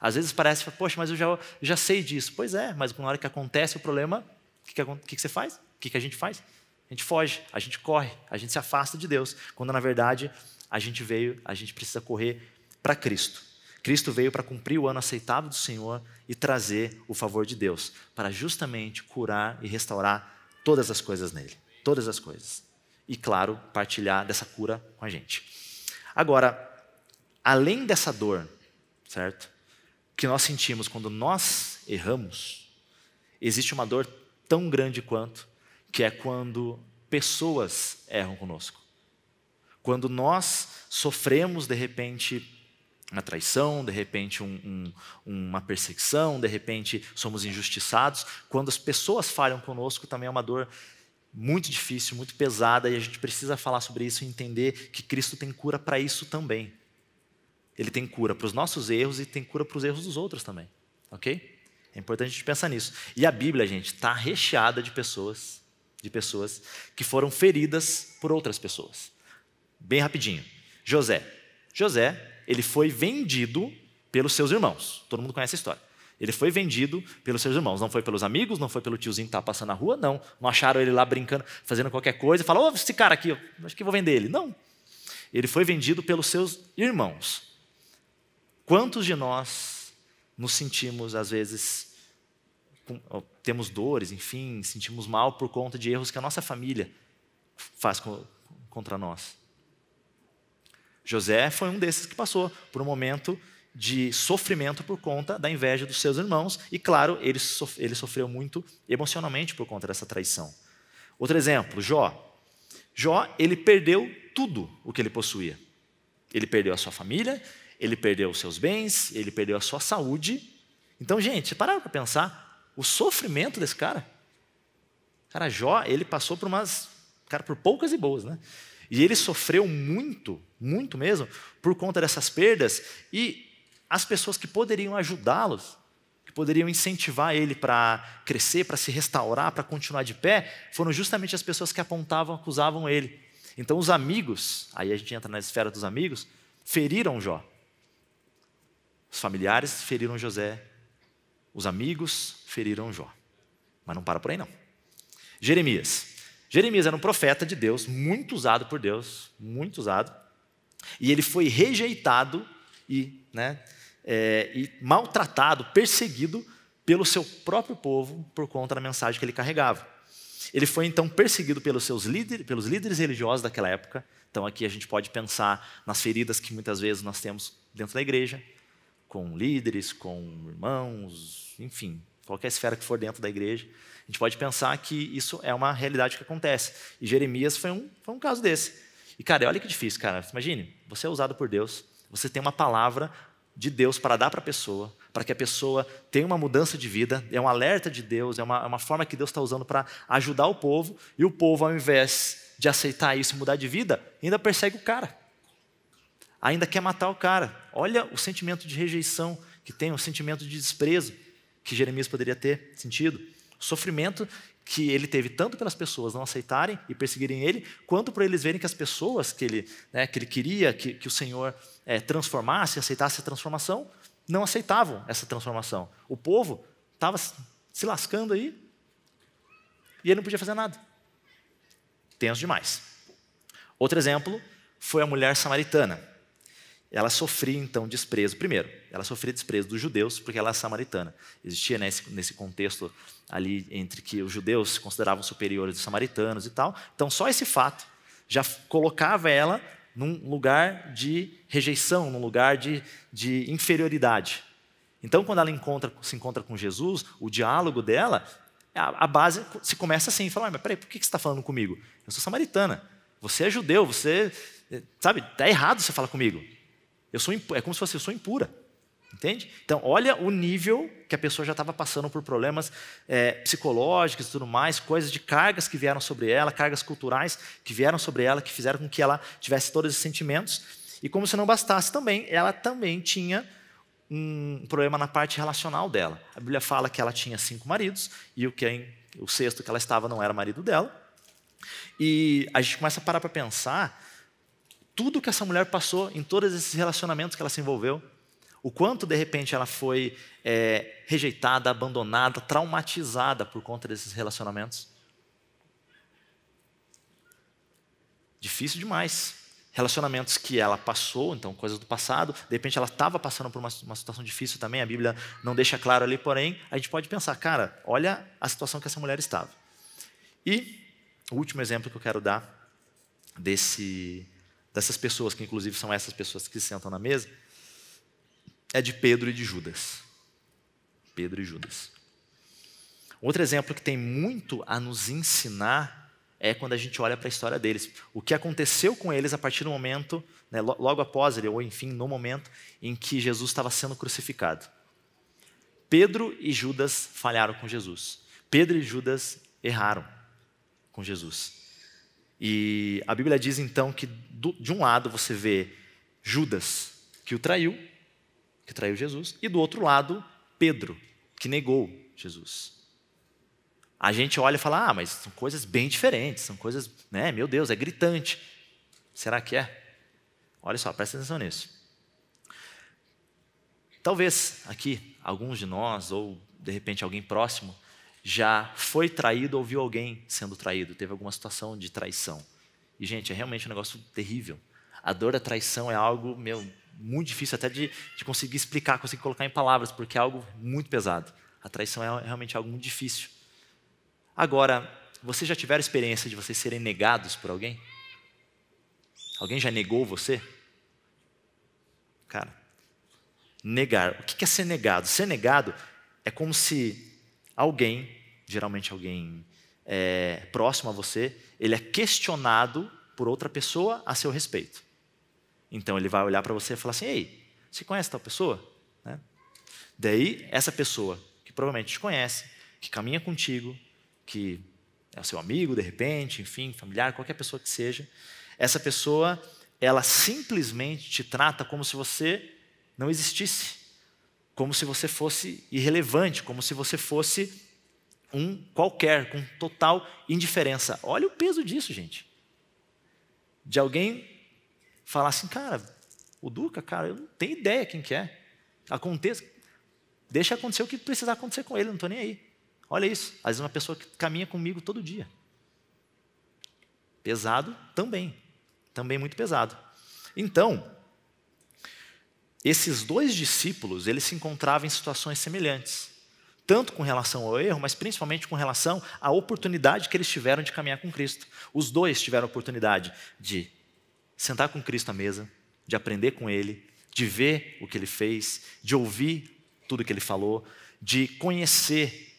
Às vezes parece, poxa, mas eu já, já sei disso. Pois é, mas na hora que acontece o problema, o que, que, que, você faz? O que, que a gente faz? A gente foge, a gente corre, a gente se afasta de Deus, quando na verdade a gente veio, a gente precisa correr para Cristo. Cristo veio para cumprir o ano aceitável do Senhor e trazer o favor de Deus, para justamente curar e restaurar todas as coisas nele, todas as coisas. E claro, partilhar dessa cura com a gente. Agora, além dessa dor, certo? Que nós sentimos quando nós erramos, existe uma dor tão grande quanto, que é quando pessoas erram conosco. Quando nós sofremos de repente uma traição, de repente um, um, uma perseguição, de repente somos injustiçados. Quando as pessoas falham conosco, também é uma dor muito difícil, muito pesada, e a gente precisa falar sobre isso e entender que Cristo tem cura para isso também. Ele tem cura para os nossos erros e tem cura para os erros dos outros também, ok? É importante a gente pensar nisso. E a Bíblia, gente, está recheada de pessoas, de pessoas que foram feridas por outras pessoas. Bem rapidinho. José. José ele foi vendido pelos seus irmãos. Todo mundo conhece a história. Ele foi vendido pelos seus irmãos. Não foi pelos amigos, não foi pelo tiozinho que estava passando na rua, não. Não acharam ele lá brincando, fazendo qualquer coisa. Falaram, ô, oh, esse cara aqui, acho que vou vender ele. Não. Ele foi vendido pelos seus irmãos. Quantos de nós nos sentimos, às vezes, com, temos dores, enfim, sentimos mal por conta de erros que a nossa família faz com, contra nós? José foi um desses que passou por um momento de sofrimento por conta da inveja dos seus irmãos, e claro, ele, sof ele sofreu muito emocionalmente por conta dessa traição. Outro exemplo, Jó. Jó, ele perdeu tudo o que ele possuía. Ele perdeu a sua família, ele perdeu os seus bens, ele perdeu a sua saúde. Então, gente, pararam para pensar o sofrimento desse cara. Cara, Jó, ele passou por umas, cara, por poucas e boas, né? E ele sofreu muito, muito mesmo, por conta dessas perdas. E as pessoas que poderiam ajudá-los, que poderiam incentivar ele para crescer, para se restaurar, para continuar de pé, foram justamente as pessoas que apontavam, acusavam ele. Então, os amigos, aí a gente entra na esfera dos amigos, feriram Jó. Os familiares feriram José. Os amigos feriram Jó. Mas não para por aí, não. Jeremias. Jeremias era um profeta de Deus, muito usado por Deus, muito usado, e ele foi rejeitado e, né, é, e maltratado, perseguido pelo seu próprio povo por conta da mensagem que ele carregava. Ele foi então perseguido pelos seus líderes, pelos líderes religiosos daquela época. Então aqui a gente pode pensar nas feridas que muitas vezes nós temos dentro da igreja, com líderes, com irmãos, enfim, qualquer esfera que for dentro da igreja, a gente pode pensar que isso é uma realidade que acontece. E Jeremias foi um, foi um caso desse. E, cara, olha que difícil, cara. Imagine, você é usado por Deus, você tem uma palavra de Deus para dar para a pessoa, para que a pessoa tenha uma mudança de vida, é um alerta de Deus, é uma, é uma forma que Deus está usando para ajudar o povo, e o povo, ao invés de aceitar isso e mudar de vida, ainda persegue o cara, ainda quer matar o cara. Olha o sentimento de rejeição que tem, o sentimento de desprezo que Jeremias poderia ter sentido. sofrimento que ele teve tanto pelas pessoas não aceitarem e perseguirem ele, quanto para eles verem que as pessoas que ele, né, que ele queria que, que o Senhor é, transformasse, aceitasse a transformação, não aceitavam essa transformação. O povo estava se lascando aí e ele não podia fazer nada. Tenso demais. Outro exemplo foi a mulher samaritana ela sofria então desprezo. Primeiro, ela sofria desprezo dos judeus porque ela é samaritana. Existia nesse, né, nesse contexto ali entre que os judeus se consideravam superiores aos samaritanos e tal. Então, só esse fato já colocava ela num lugar de rejeição, num lugar de, de inferioridade. Então, quando ela encontra, se encontra com Jesus, o diálogo dela, a, a base se começa assim: fala, mas peraí, por que, que você está falando comigo? Eu sou samaritana, você é judeu, você. Eh, sabe, está errado você falar comigo. Eu sou é como se fosse eu sou impura. Entende? Então, olha o nível que a pessoa já estava passando por problemas é, psicológicos e tudo mais, coisas de cargas que vieram sobre ela, cargas culturais que vieram sobre ela, que fizeram com que ela tivesse todos esses sentimentos. E como se não bastasse também, ela também tinha um problema na parte relacional dela. A Bíblia fala que ela tinha cinco maridos e o, que, o sexto que ela estava não era marido dela. E a gente começa a parar para pensar tudo que essa mulher passou, em todos esses relacionamentos que ela se envolveu, o quanto de repente ela foi é, rejeitada, abandonada, traumatizada por conta desses relacionamentos. Difícil demais. Relacionamentos que ela passou, então coisas do passado, de repente ela estava passando por uma, uma situação difícil também, a Bíblia não deixa claro ali, porém, a gente pode pensar, cara, olha a situação que essa mulher estava. E o último exemplo que eu quero dar desse, dessas pessoas, que inclusive são essas pessoas que sentam na mesa, é de Pedro e de Judas. Pedro e Judas. Outro exemplo que tem muito a nos ensinar é quando a gente olha para a história deles. O que aconteceu com eles a partir do momento, né, logo após ele, ou enfim, no momento em que Jesus estava sendo crucificado. Pedro e Judas falharam com Jesus. Pedro e Judas erraram com Jesus. E a Bíblia diz então que do, de um lado você vê Judas, que o traiu, que traiu Jesus, e do outro lado, Pedro, que negou Jesus. A gente olha e fala: ah, mas são coisas bem diferentes, são coisas, né, meu Deus, é gritante. Será que é? Olha só, presta atenção nisso. Talvez aqui, alguns de nós, ou de repente alguém próximo, já foi traído ou viu alguém sendo traído, teve alguma situação de traição. E, gente, é realmente um negócio terrível. A dor da traição é algo, meu, muito difícil até de, de conseguir explicar, conseguir colocar em palavras, porque é algo muito pesado. A traição é realmente algo muito difícil. Agora, vocês já tiveram experiência de vocês serem negados por alguém? Alguém já negou você? Cara, negar. O que é ser negado? Ser negado é como se alguém geralmente alguém é, próximo a você, ele é questionado por outra pessoa a seu respeito. Então ele vai olhar para você e falar assim: Ei, você conhece tal pessoa? Né? Daí, essa pessoa que provavelmente te conhece, que caminha contigo, que é o seu amigo de repente, enfim, familiar, qualquer pessoa que seja, essa pessoa, ela simplesmente te trata como se você não existisse, como se você fosse irrelevante, como se você fosse um qualquer, com total indiferença. Olha o peso disso, gente. De alguém falar assim, cara, o Duca, cara, eu não tenho ideia quem que é. Aconteça, deixa acontecer o que precisar acontecer com ele, não estou nem aí. Olha isso, às vezes uma pessoa que caminha comigo todo dia. Pesado também, também muito pesado. Então, esses dois discípulos, eles se encontravam em situações semelhantes tanto com relação ao erro, mas principalmente com relação à oportunidade que eles tiveram de caminhar com Cristo. Os dois tiveram a oportunidade de sentar com Cristo à mesa, de aprender com Ele, de ver o que Ele fez, de ouvir tudo o que Ele falou, de conhecer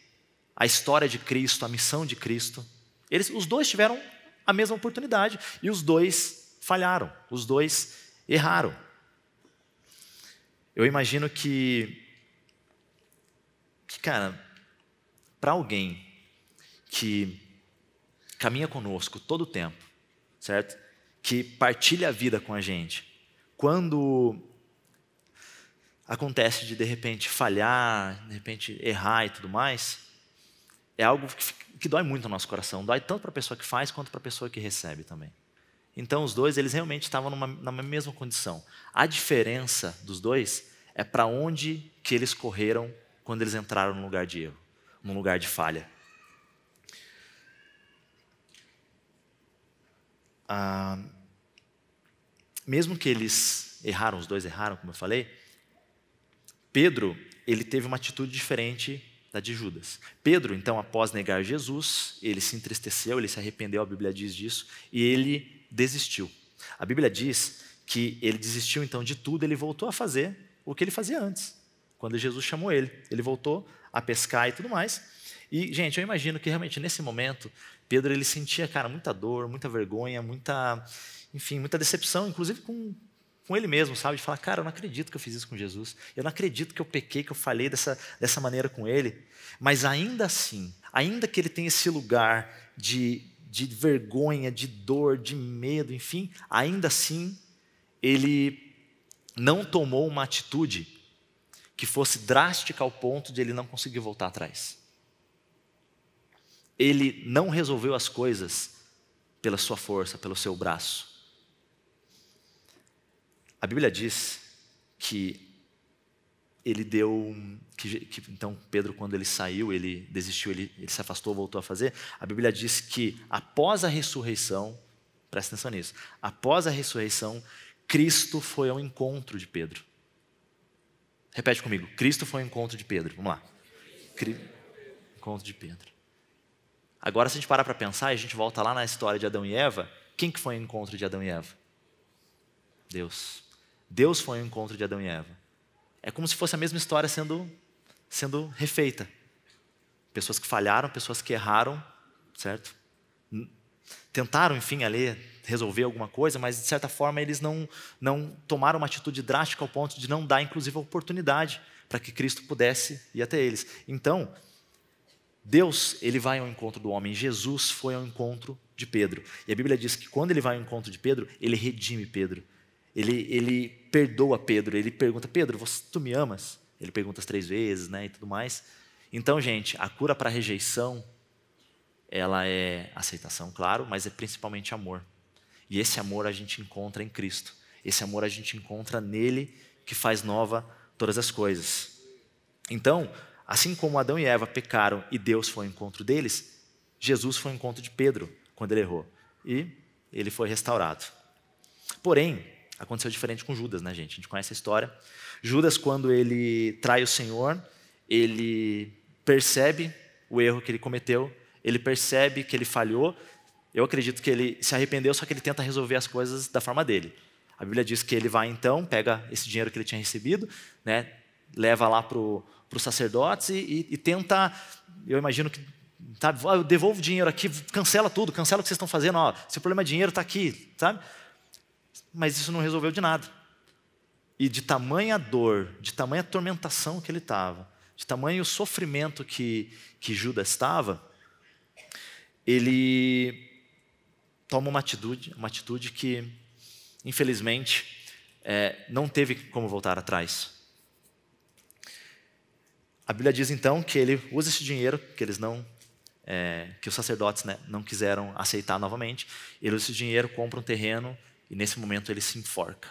a história de Cristo, a missão de Cristo. Eles, os dois tiveram a mesma oportunidade e os dois falharam, os dois erraram. Eu imagino que que, cara, para alguém que caminha conosco todo o tempo, certo? Que partilha a vida com a gente. Quando acontece de de repente falhar, de repente errar e tudo mais, é algo que, que dói muito no nosso coração, dói tanto para a pessoa que faz quanto para a pessoa que recebe também. Então os dois, eles realmente estavam na mesma condição. A diferença dos dois é para onde que eles correram quando eles entraram num lugar de erro, num lugar de falha. Ah, mesmo que eles erraram, os dois erraram, como eu falei, Pedro ele teve uma atitude diferente da de Judas. Pedro, então, após negar Jesus, ele se entristeceu, ele se arrependeu, a Bíblia diz disso, e ele desistiu. A Bíblia diz que ele desistiu então de tudo, ele voltou a fazer o que ele fazia antes quando Jesus chamou ele. Ele voltou a pescar e tudo mais. E, gente, eu imagino que realmente nesse momento, Pedro ele sentia, cara, muita dor, muita vergonha, muita, enfim, muita decepção, inclusive com, com ele mesmo, sabe? De falar, cara, eu não acredito que eu fiz isso com Jesus. Eu não acredito que eu pequei, que eu falei dessa, dessa maneira com ele. Mas ainda assim, ainda que ele tenha esse lugar de, de vergonha, de dor, de medo, enfim, ainda assim, ele não tomou uma atitude que fosse drástica ao ponto de ele não conseguir voltar atrás. Ele não resolveu as coisas pela sua força, pelo seu braço. A Bíblia diz que ele deu, que, que, então Pedro quando ele saiu, ele desistiu, ele, ele se afastou, voltou a fazer. A Bíblia diz que após a ressurreição, presta atenção nisso, após a ressurreição, Cristo foi ao encontro de Pedro. Repete comigo. Cristo foi o encontro de Pedro. Vamos lá. Cri... Encontro de Pedro. Agora, se a gente parar para pensar e a gente volta lá na história de Adão e Eva, quem que foi o encontro de Adão e Eva? Deus. Deus foi o encontro de Adão e Eva. É como se fosse a mesma história sendo, sendo refeita. Pessoas que falharam, pessoas que erraram, certo? Tentaram, enfim, ali resolver alguma coisa, mas de certa forma eles não, não tomaram uma atitude drástica ao ponto de não dar, inclusive, a oportunidade para que Cristo pudesse ir até eles. Então, Deus ele vai ao encontro do homem, Jesus foi ao encontro de Pedro. E a Bíblia diz que quando ele vai ao encontro de Pedro, ele redime Pedro. Ele, ele perdoa Pedro, ele pergunta: Pedro, você, tu me amas? Ele pergunta as três vezes né, e tudo mais. Então, gente, a cura para a rejeição, ela é aceitação, claro, mas é principalmente amor. E esse amor a gente encontra em Cristo. Esse amor a gente encontra nele que faz nova todas as coisas. Então, assim como Adão e Eva pecaram e Deus foi ao encontro deles, Jesus foi ao encontro de Pedro quando ele errou e ele foi restaurado. Porém, aconteceu diferente com Judas, né, gente? A gente conhece a história. Judas, quando ele trai o Senhor, ele percebe o erro que ele cometeu, ele percebe que ele falhou eu acredito que ele se arrependeu, só que ele tenta resolver as coisas da forma dele. A Bíblia diz que ele vai então, pega esse dinheiro que ele tinha recebido, né, leva lá para os sacerdotes e, e, tenta, eu imagino que, sabe, eu devolvo o dinheiro aqui, cancela tudo, cancela o que vocês estão fazendo, ó, seu problema é dinheiro, está aqui, sabe? Mas isso não resolveu de nada. E de tamanha dor, de tamanha tormentação que ele estava, de tamanho sofrimento que, que Judas estava, ele toma uma atitude, uma atitude que, infelizmente, é, não teve como voltar atrás. A Bíblia diz então que ele usa esse dinheiro que eles não, é, que os sacerdotes né, não quiseram aceitar novamente. Ele usa esse dinheiro, compra um terreno e nesse momento ele se enforca.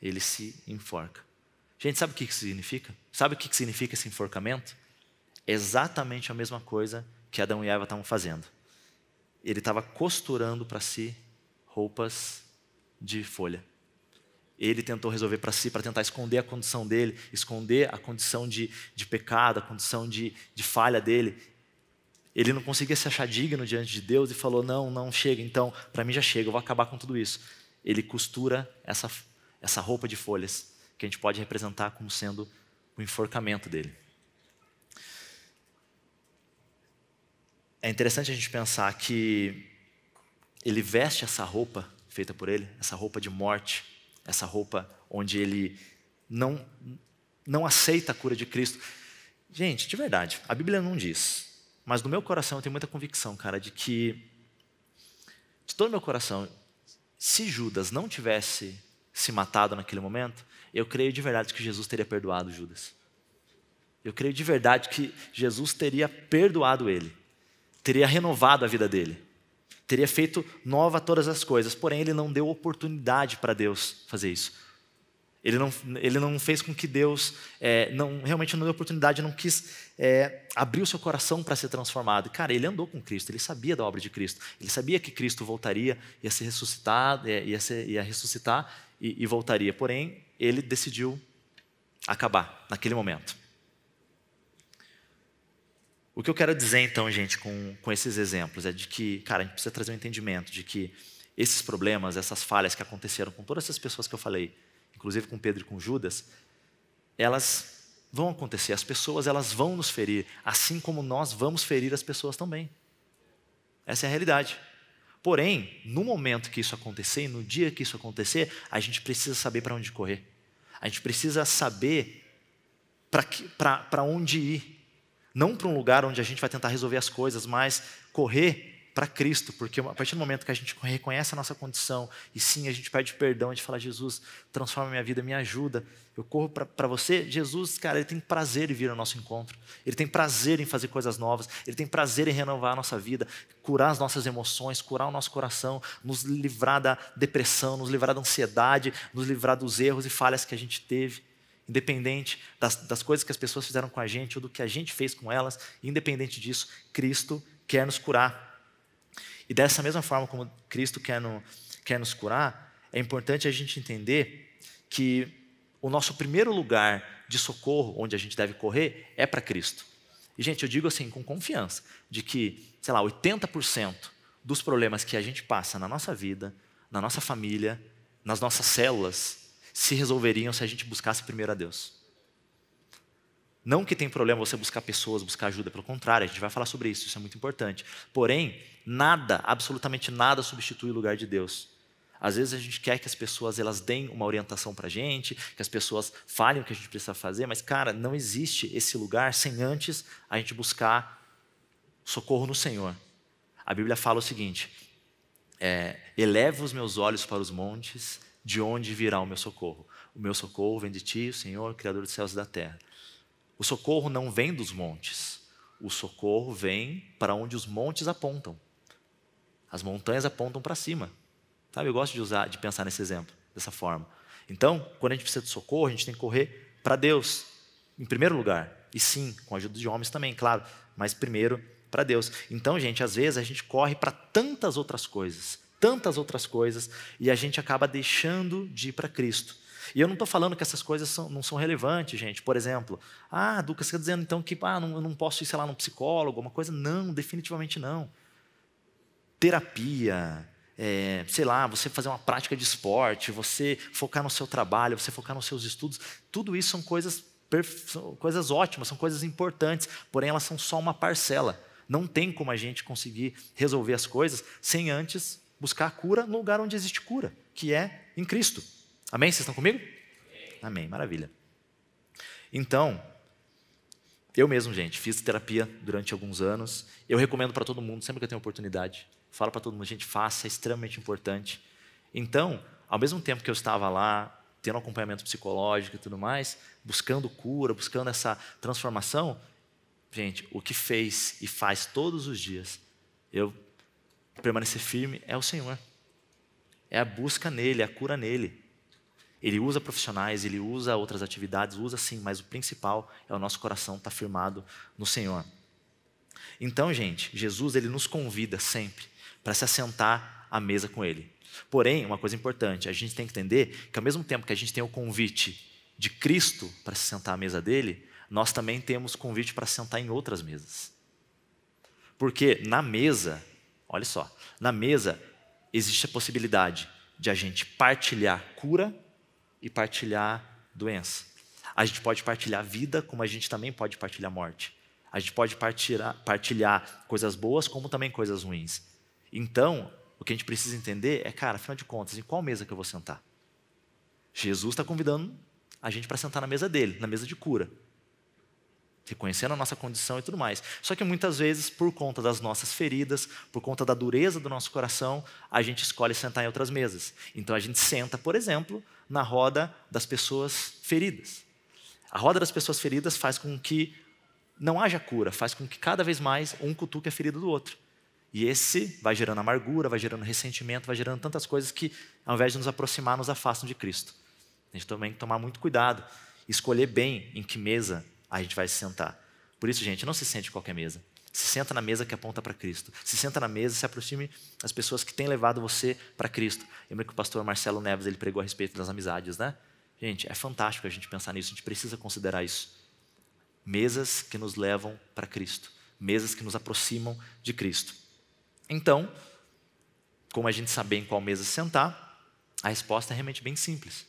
Ele se enforca. Gente, sabe o que, que significa? Sabe o que, que significa esse enforcamento? É exatamente a mesma coisa que Adão e Eva estavam fazendo ele estava costurando para si roupas de folha. Ele tentou resolver para si, para tentar esconder a condição dele, esconder a condição de, de pecado, a condição de, de falha dele. Ele não conseguia se achar digno diante de Deus e falou: Não, não chega, então, para mim já chega, eu vou acabar com tudo isso. Ele costura essa, essa roupa de folhas, que a gente pode representar como sendo o enforcamento dele. É interessante a gente pensar que ele veste essa roupa feita por ele, essa roupa de morte, essa roupa onde ele não, não aceita a cura de Cristo. Gente, de verdade, a Bíblia não diz, mas no meu coração eu tenho muita convicção, cara, de que, de todo meu coração, se Judas não tivesse se matado naquele momento, eu creio de verdade que Jesus teria perdoado Judas. Eu creio de verdade que Jesus teria perdoado ele teria renovado a vida dele, teria feito nova todas as coisas, porém ele não deu oportunidade para Deus fazer isso. Ele não, ele não fez com que Deus é, não, realmente não deu oportunidade, não quis é, abrir o seu coração para ser transformado. Cara, ele andou com Cristo, ele sabia da obra de Cristo, ele sabia que Cristo voltaria, ia ser ressuscitado, é, ia, ser, ia ressuscitar e, e voltaria. Porém, ele decidiu acabar naquele momento. O que eu quero dizer, então, gente, com, com esses exemplos é de que, cara, a gente precisa trazer um entendimento de que esses problemas, essas falhas que aconteceram com todas essas pessoas que eu falei, inclusive com Pedro e com Judas, elas vão acontecer. As pessoas, elas vão nos ferir, assim como nós vamos ferir as pessoas também. Essa é a realidade. Porém, no momento que isso acontecer e no dia que isso acontecer, a gente precisa saber para onde correr. A gente precisa saber para onde ir não para um lugar onde a gente vai tentar resolver as coisas, mas correr para Cristo, porque a partir do momento que a gente reconhece a nossa condição, e sim, a gente pede perdão, a gente fala, Jesus, transforma minha vida, me ajuda, eu corro para você. Jesus, cara, ele tem prazer em vir ao nosso encontro, ele tem prazer em fazer coisas novas, ele tem prazer em renovar a nossa vida, curar as nossas emoções, curar o nosso coração, nos livrar da depressão, nos livrar da ansiedade, nos livrar dos erros e falhas que a gente teve. Independente das, das coisas que as pessoas fizeram com a gente ou do que a gente fez com elas, independente disso, Cristo quer nos curar. E dessa mesma forma como Cristo quer, no, quer nos curar, é importante a gente entender que o nosso primeiro lugar de socorro, onde a gente deve correr, é para Cristo. E, gente, eu digo assim com confiança, de que, sei lá, 80% dos problemas que a gente passa na nossa vida, na nossa família, nas nossas células, se resolveriam se a gente buscasse primeiro a Deus. Não que tem problema você buscar pessoas, buscar ajuda, pelo contrário, a gente vai falar sobre isso, isso é muito importante. Porém, nada, absolutamente nada substitui o lugar de Deus. Às vezes a gente quer que as pessoas elas deem uma orientação para a gente, que as pessoas falem o que a gente precisa fazer, mas cara, não existe esse lugar sem antes a gente buscar socorro no Senhor. A Bíblia fala o seguinte: é, eleva os meus olhos para os montes, de onde virá o meu socorro? O meu socorro vem de ti, Senhor, Criador dos céus e da terra. O socorro não vem dos montes, o socorro vem para onde os montes apontam. As montanhas apontam para cima. Sabe, eu gosto de usar, de pensar nesse exemplo, dessa forma. Então, quando a gente precisa de socorro, a gente tem que correr para Deus, em primeiro lugar. E sim, com a ajuda de homens também, claro, mas primeiro para Deus. Então, gente, às vezes a gente corre para tantas outras coisas tantas outras coisas e a gente acaba deixando de ir para Cristo. E eu não estou falando que essas coisas são, não são relevantes, gente. Por exemplo, ah, Duca, você está dizendo então que ah, não, eu não posso ir, sei lá, num psicólogo, uma coisa? Não, definitivamente não. Terapia, é, sei lá, você fazer uma prática de esporte, você focar no seu trabalho, você focar nos seus estudos, tudo isso são coisas, são coisas ótimas, são coisas importantes, porém elas são só uma parcela. Não tem como a gente conseguir resolver as coisas sem antes buscar cura no lugar onde existe cura, que é em Cristo. Amém? Vocês estão comigo? Amém, maravilha. Então, eu mesmo, gente, fiz terapia durante alguns anos. Eu recomendo para todo mundo, sempre que eu tenho oportunidade, falo para todo mundo, gente, faça, é extremamente importante. Então, ao mesmo tempo que eu estava lá, tendo acompanhamento psicológico e tudo mais, buscando cura, buscando essa transformação, gente, o que fez e faz todos os dias, eu permanecer firme é o Senhor. É a busca nele, é a cura nele. Ele usa profissionais, ele usa outras atividades, usa sim, mas o principal é o nosso coração estar tá firmado no Senhor. Então, gente, Jesus ele nos convida sempre para se assentar à mesa com ele. Porém, uma coisa importante, a gente tem que entender que ao mesmo tempo que a gente tem o convite de Cristo para se sentar à mesa dele, nós também temos convite para sentar em outras mesas. Porque na mesa Olha só, na mesa existe a possibilidade de a gente partilhar cura e partilhar doença. A gente pode partilhar vida, como a gente também pode partilhar morte. A gente pode partilhar, partilhar coisas boas, como também coisas ruins. Então, o que a gente precisa entender é, cara, afinal de contas, em qual mesa que eu vou sentar? Jesus está convidando a gente para sentar na mesa dele, na mesa de cura reconhecendo a nossa condição e tudo mais. Só que muitas vezes, por conta das nossas feridas, por conta da dureza do nosso coração, a gente escolhe sentar em outras mesas. Então a gente senta, por exemplo, na roda das pessoas feridas. A roda das pessoas feridas faz com que não haja cura, faz com que cada vez mais um cutuque a ferida do outro. E esse vai gerando amargura, vai gerando ressentimento, vai gerando tantas coisas que, ao invés de nos aproximar, nos afastam de Cristo. A gente também tem que tomar muito cuidado, escolher bem em que mesa a gente vai se sentar. Por isso, gente, não se sente em qualquer mesa. Se senta na mesa que aponta para Cristo. Se senta na mesa, e se aproxime das pessoas que têm levado você para Cristo. Lembra que o pastor Marcelo Neves ele pregou a respeito das amizades, né? Gente, é fantástico a gente pensar nisso, a gente precisa considerar isso. Mesas que nos levam para Cristo, mesas que nos aproximam de Cristo. Então, como a gente saber em qual mesa sentar, a resposta é realmente bem simples.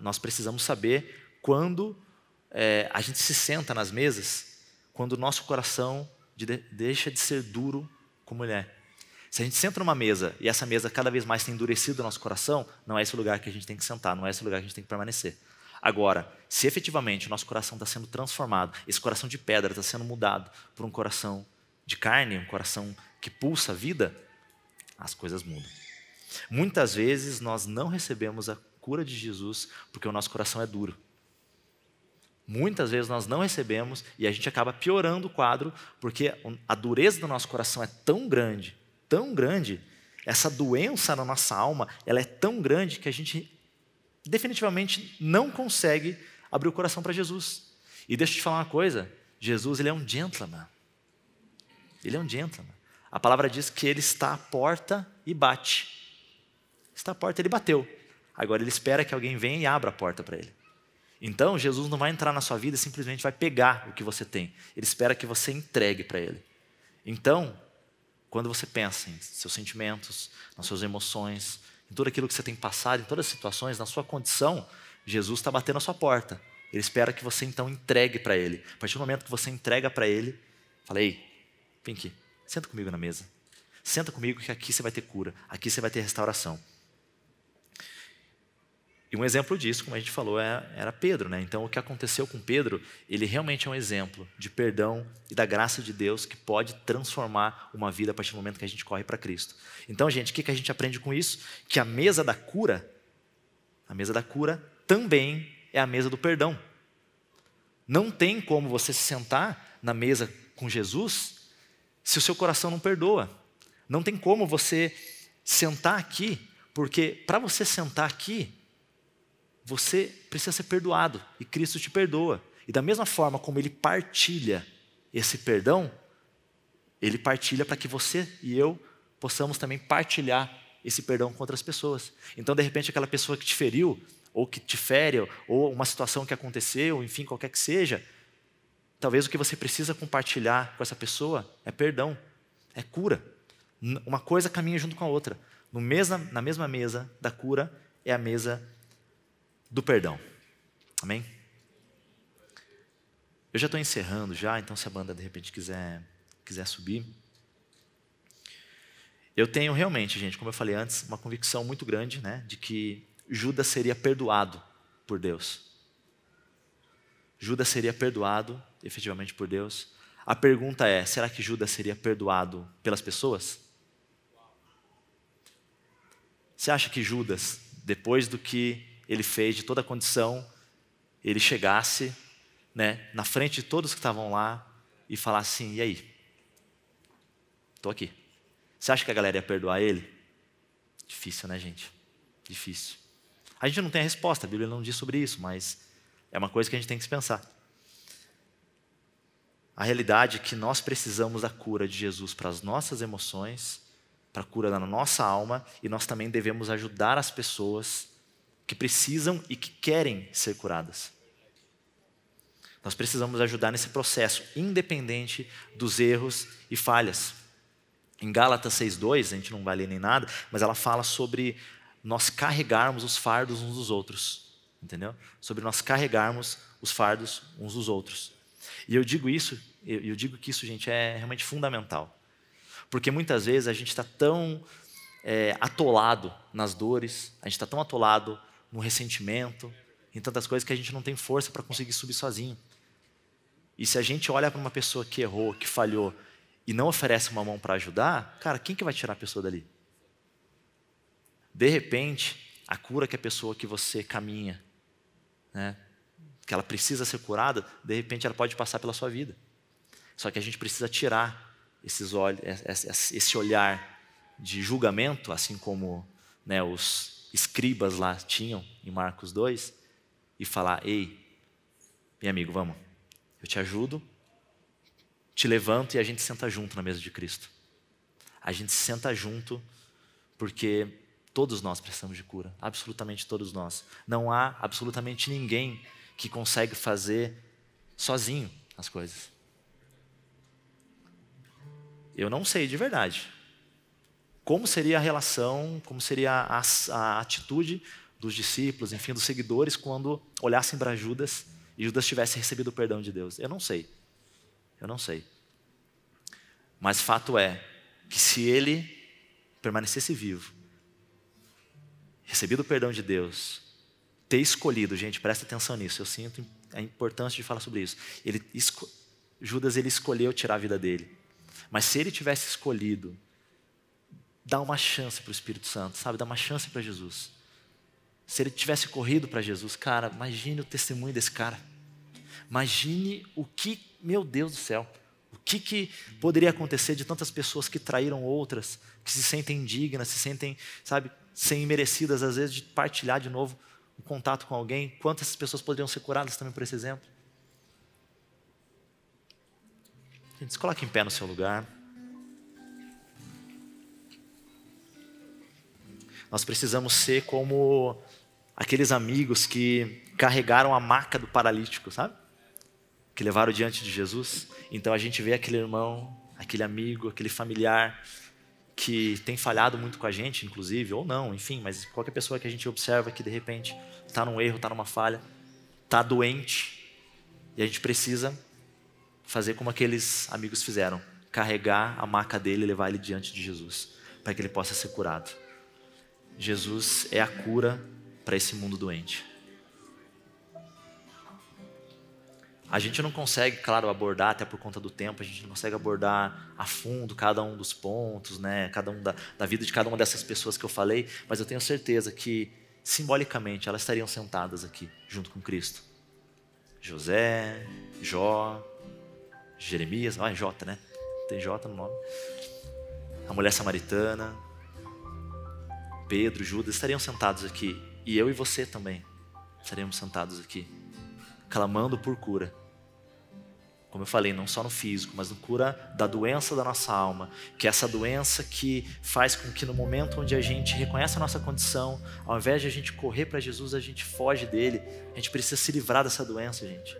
Nós precisamos saber quando é, a gente se senta nas mesas quando o nosso coração de, deixa de ser duro com mulher. Se a gente senta numa mesa e essa mesa cada vez mais tem endurecido o nosso coração, não é esse lugar que a gente tem que sentar, não é esse lugar que a gente tem que permanecer. Agora, se efetivamente o nosso coração está sendo transformado, esse coração de pedra está sendo mudado por um coração de carne, um coração que pulsa a vida, as coisas mudam. Muitas vezes nós não recebemos a cura de Jesus porque o nosso coração é duro. Muitas vezes nós não recebemos e a gente acaba piorando o quadro, porque a dureza do nosso coração é tão grande, tão grande, essa doença na nossa alma, ela é tão grande que a gente definitivamente não consegue abrir o coração para Jesus. E deixa eu te falar uma coisa, Jesus ele é um gentleman. Ele é um gentleman. A palavra diz que ele está à porta e bate. Está à porta, ele bateu. Agora ele espera que alguém venha e abra a porta para ele. Então, Jesus não vai entrar na sua vida e simplesmente vai pegar o que você tem. Ele espera que você entregue para Ele. Então, quando você pensa em seus sentimentos, nas suas emoções, em tudo aquilo que você tem passado, em todas as situações, na sua condição, Jesus está batendo a sua porta. Ele espera que você então entregue para Ele. A partir do momento que você entrega para Ele, falei, vem aqui, senta comigo na mesa. Senta comigo que aqui você vai ter cura, aqui você vai ter restauração. E um exemplo disso, como a gente falou, é, era Pedro. Né? Então, o que aconteceu com Pedro, ele realmente é um exemplo de perdão e da graça de Deus que pode transformar uma vida a partir do momento que a gente corre para Cristo. Então, gente, o que, que a gente aprende com isso? Que a mesa da cura, a mesa da cura também é a mesa do perdão. Não tem como você se sentar na mesa com Jesus se o seu coração não perdoa. Não tem como você sentar aqui, porque para você sentar aqui, você precisa ser perdoado e Cristo te perdoa. E da mesma forma como ele partilha esse perdão, ele partilha para que você e eu possamos também partilhar esse perdão com outras pessoas. Então, de repente, aquela pessoa que te feriu, ou que te fere, ou uma situação que aconteceu, enfim, qualquer que seja, talvez o que você precisa compartilhar com essa pessoa é perdão, é cura. Uma coisa caminha junto com a outra. No mesma, na mesma mesa da cura é a mesa do perdão. Amém? Eu já estou encerrando já, então se a banda de repente quiser, quiser subir. Eu tenho realmente, gente, como eu falei antes, uma convicção muito grande né, de que Judas seria perdoado por Deus. Judas seria perdoado efetivamente por Deus. A pergunta é: será que Judas seria perdoado pelas pessoas? Você acha que Judas, depois do que ele fez de toda a condição, ele chegasse né, na frente de todos que estavam lá e falasse assim: e aí? Estou aqui. Você acha que a galera ia perdoar ele? Difícil, né, gente? Difícil. A gente não tem a resposta, a Bíblia não diz sobre isso, mas é uma coisa que a gente tem que pensar. A realidade é que nós precisamos da cura de Jesus para as nossas emoções, para a cura da nossa alma, e nós também devemos ajudar as pessoas que precisam e que querem ser curadas. Nós precisamos ajudar nesse processo, independente dos erros e falhas. Em Gálatas 6,2, a gente não vai ler nem nada, mas ela fala sobre nós carregarmos os fardos uns dos outros, entendeu? Sobre nós carregarmos os fardos uns dos outros. E eu digo isso, eu digo que isso, gente, é realmente fundamental. Porque muitas vezes a gente está tão é, atolado nas dores, a gente está tão atolado no ressentimento, em tantas coisas que a gente não tem força para conseguir subir sozinho. E se a gente olha para uma pessoa que errou, que falhou e não oferece uma mão para ajudar, cara, quem que vai tirar a pessoa dali? De repente, a cura que a pessoa que você caminha, né, que ela precisa ser curada, de repente ela pode passar pela sua vida. Só que a gente precisa tirar esses olhos, esse olhar de julgamento, assim como né, os escribas lá tinham em Marcos 2 e falar: Ei, meu amigo, vamos, eu te ajudo, te levanto e a gente senta junto na mesa de Cristo. A gente senta junto porque todos nós precisamos de cura, absolutamente todos nós. Não há absolutamente ninguém que consegue fazer sozinho as coisas. Eu não sei de verdade, como seria a relação, como seria a, a atitude dos discípulos, enfim, dos seguidores, quando olhassem para Judas e Judas tivesse recebido o perdão de Deus? Eu não sei. Eu não sei. Mas fato é que se ele permanecesse vivo, recebido o perdão de Deus, ter escolhido, gente, presta atenção nisso, eu sinto a é importância de falar sobre isso. Ele, Judas ele escolheu tirar a vida dele. Mas se ele tivesse escolhido Dá uma chance para o Espírito Santo, sabe? Dá uma chance para Jesus. Se ele tivesse corrido para Jesus, cara, imagine o testemunho desse cara. Imagine o que, meu Deus do céu, o que, que poderia acontecer de tantas pessoas que traíram outras, que se sentem indignas, se sentem, sabe, sem merecidas às vezes de partilhar de novo o contato com alguém. Quantas pessoas poderiam ser curadas também por esse exemplo? Gente, se coloque em pé no seu lugar. Nós precisamos ser como aqueles amigos que carregaram a maca do paralítico, sabe? Que levaram diante de Jesus. Então a gente vê aquele irmão, aquele amigo, aquele familiar que tem falhado muito com a gente, inclusive, ou não, enfim, mas qualquer pessoa que a gente observa que de repente está num erro, está numa falha, está doente, e a gente precisa fazer como aqueles amigos fizeram: carregar a maca dele e levar ele diante de Jesus, para que ele possa ser curado. Jesus é a cura para esse mundo doente. A gente não consegue, claro, abordar, até por conta do tempo, a gente não consegue abordar a fundo cada um dos pontos, né? cada um da, da vida de cada uma dessas pessoas que eu falei, mas eu tenho certeza que, simbolicamente, elas estariam sentadas aqui, junto com Cristo. José, Jó, Jeremias, ah, é Jota, né? Tem Jota no nome. A mulher samaritana, Pedro, Judas estariam sentados aqui. E eu e você também estaremos sentados aqui, clamando por cura. Como eu falei, não só no físico, mas no cura da doença da nossa alma, que é essa doença que faz com que no momento onde a gente reconhece a nossa condição, ao invés de a gente correr para Jesus, a gente foge dele. A gente precisa se livrar dessa doença, gente.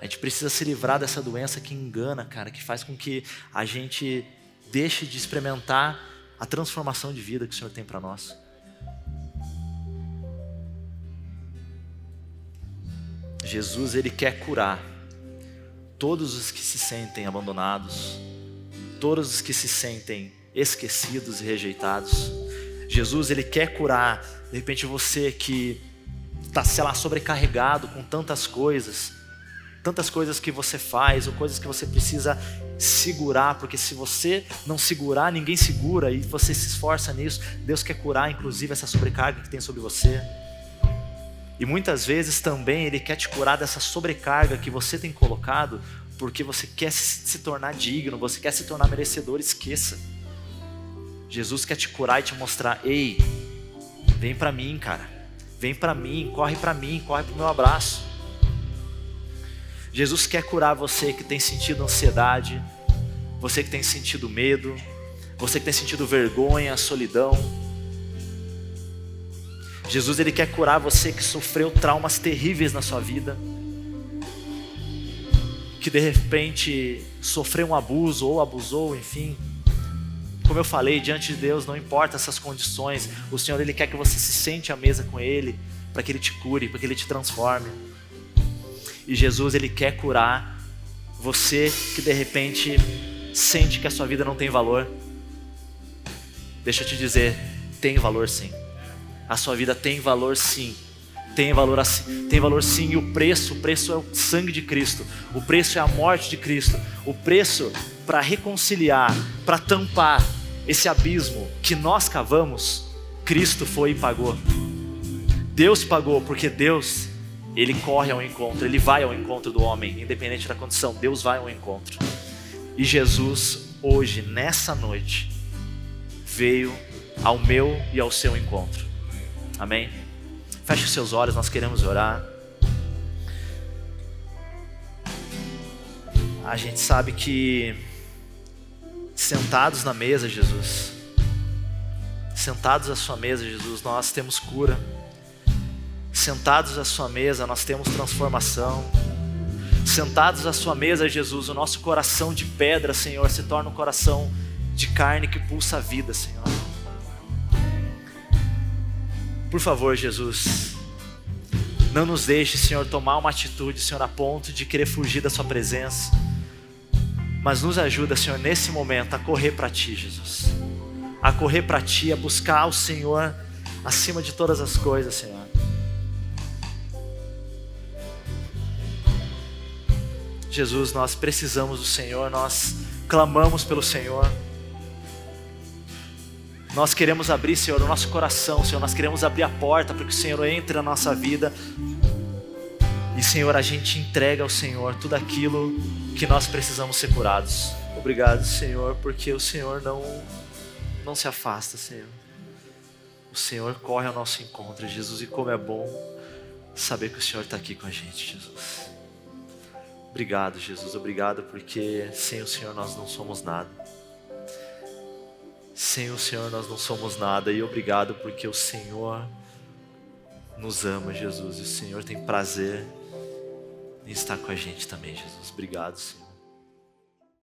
A gente precisa se livrar dessa doença que engana, cara, que faz com que a gente deixe de experimentar a transformação de vida que o Senhor tem para nós. Jesus, ele quer curar todos os que se sentem abandonados, todos os que se sentem esquecidos e rejeitados. Jesus, ele quer curar, de repente você que está, sei lá, sobrecarregado com tantas coisas, tantas coisas que você faz ou coisas que você precisa segurar, porque se você não segurar, ninguém segura e você se esforça nisso. Deus quer curar, inclusive, essa sobrecarga que tem sobre você. E muitas vezes também Ele quer te curar dessa sobrecarga que você tem colocado, porque você quer se tornar digno, você quer se tornar merecedor. Esqueça. Jesus quer te curar e te mostrar: ei, vem para mim, cara. Vem para mim, corre para mim, corre pro meu abraço. Jesus quer curar você que tem sentido ansiedade, você que tem sentido medo, você que tem sentido vergonha, solidão. Jesus ele quer curar você que sofreu traumas terríveis na sua vida, que de repente sofreu um abuso ou abusou, enfim. Como eu falei, diante de Deus não importa essas condições. O Senhor ele quer que você se sente à mesa com ele, para que ele te cure, para que ele te transforme. E Jesus, ele quer curar você que de repente sente que a sua vida não tem valor. Deixa eu te dizer, tem valor sim. A sua vida tem valor sim. Tem valor, assim, tem valor sim, e o preço, o preço é o sangue de Cristo, o preço é a morte de Cristo, o preço para reconciliar, para tampar esse abismo que nós cavamos, Cristo foi e pagou. Deus pagou, porque Deus ele corre ao encontro, ele vai ao encontro do homem, independente da condição. Deus vai ao encontro. E Jesus, hoje, nessa noite, veio ao meu e ao seu encontro. Amém? Feche seus olhos, nós queremos orar. A gente sabe que sentados na mesa, Jesus, sentados à sua mesa, Jesus, nós temos cura Sentados à sua mesa, nós temos transformação. Sentados à sua mesa, Jesus, o nosso coração de pedra, Senhor, se torna um coração de carne que pulsa a vida, Senhor. Por favor, Jesus, não nos deixe, Senhor, tomar uma atitude, Senhor, a ponto de querer fugir da Sua presença. Mas nos ajuda, Senhor, nesse momento a correr para Ti, Jesus. A correr para Ti, a buscar o Senhor acima de todas as coisas, Senhor. Jesus, nós precisamos do Senhor, nós clamamos pelo Senhor. Nós queremos abrir, Senhor, o nosso coração, Senhor, nós queremos abrir a porta para que o Senhor entre na nossa vida. E, Senhor, a gente entrega ao Senhor tudo aquilo que nós precisamos ser curados. Obrigado, Senhor, porque o Senhor não, não se afasta, Senhor. O Senhor corre ao nosso encontro, Jesus, e como é bom saber que o Senhor está aqui com a gente, Jesus. Obrigado, Jesus. Obrigado porque sem o Senhor nós não somos nada. Sem o Senhor nós não somos nada. E obrigado porque o Senhor nos ama, Jesus. E o Senhor tem prazer em estar com a gente também, Jesus. Obrigado, Senhor.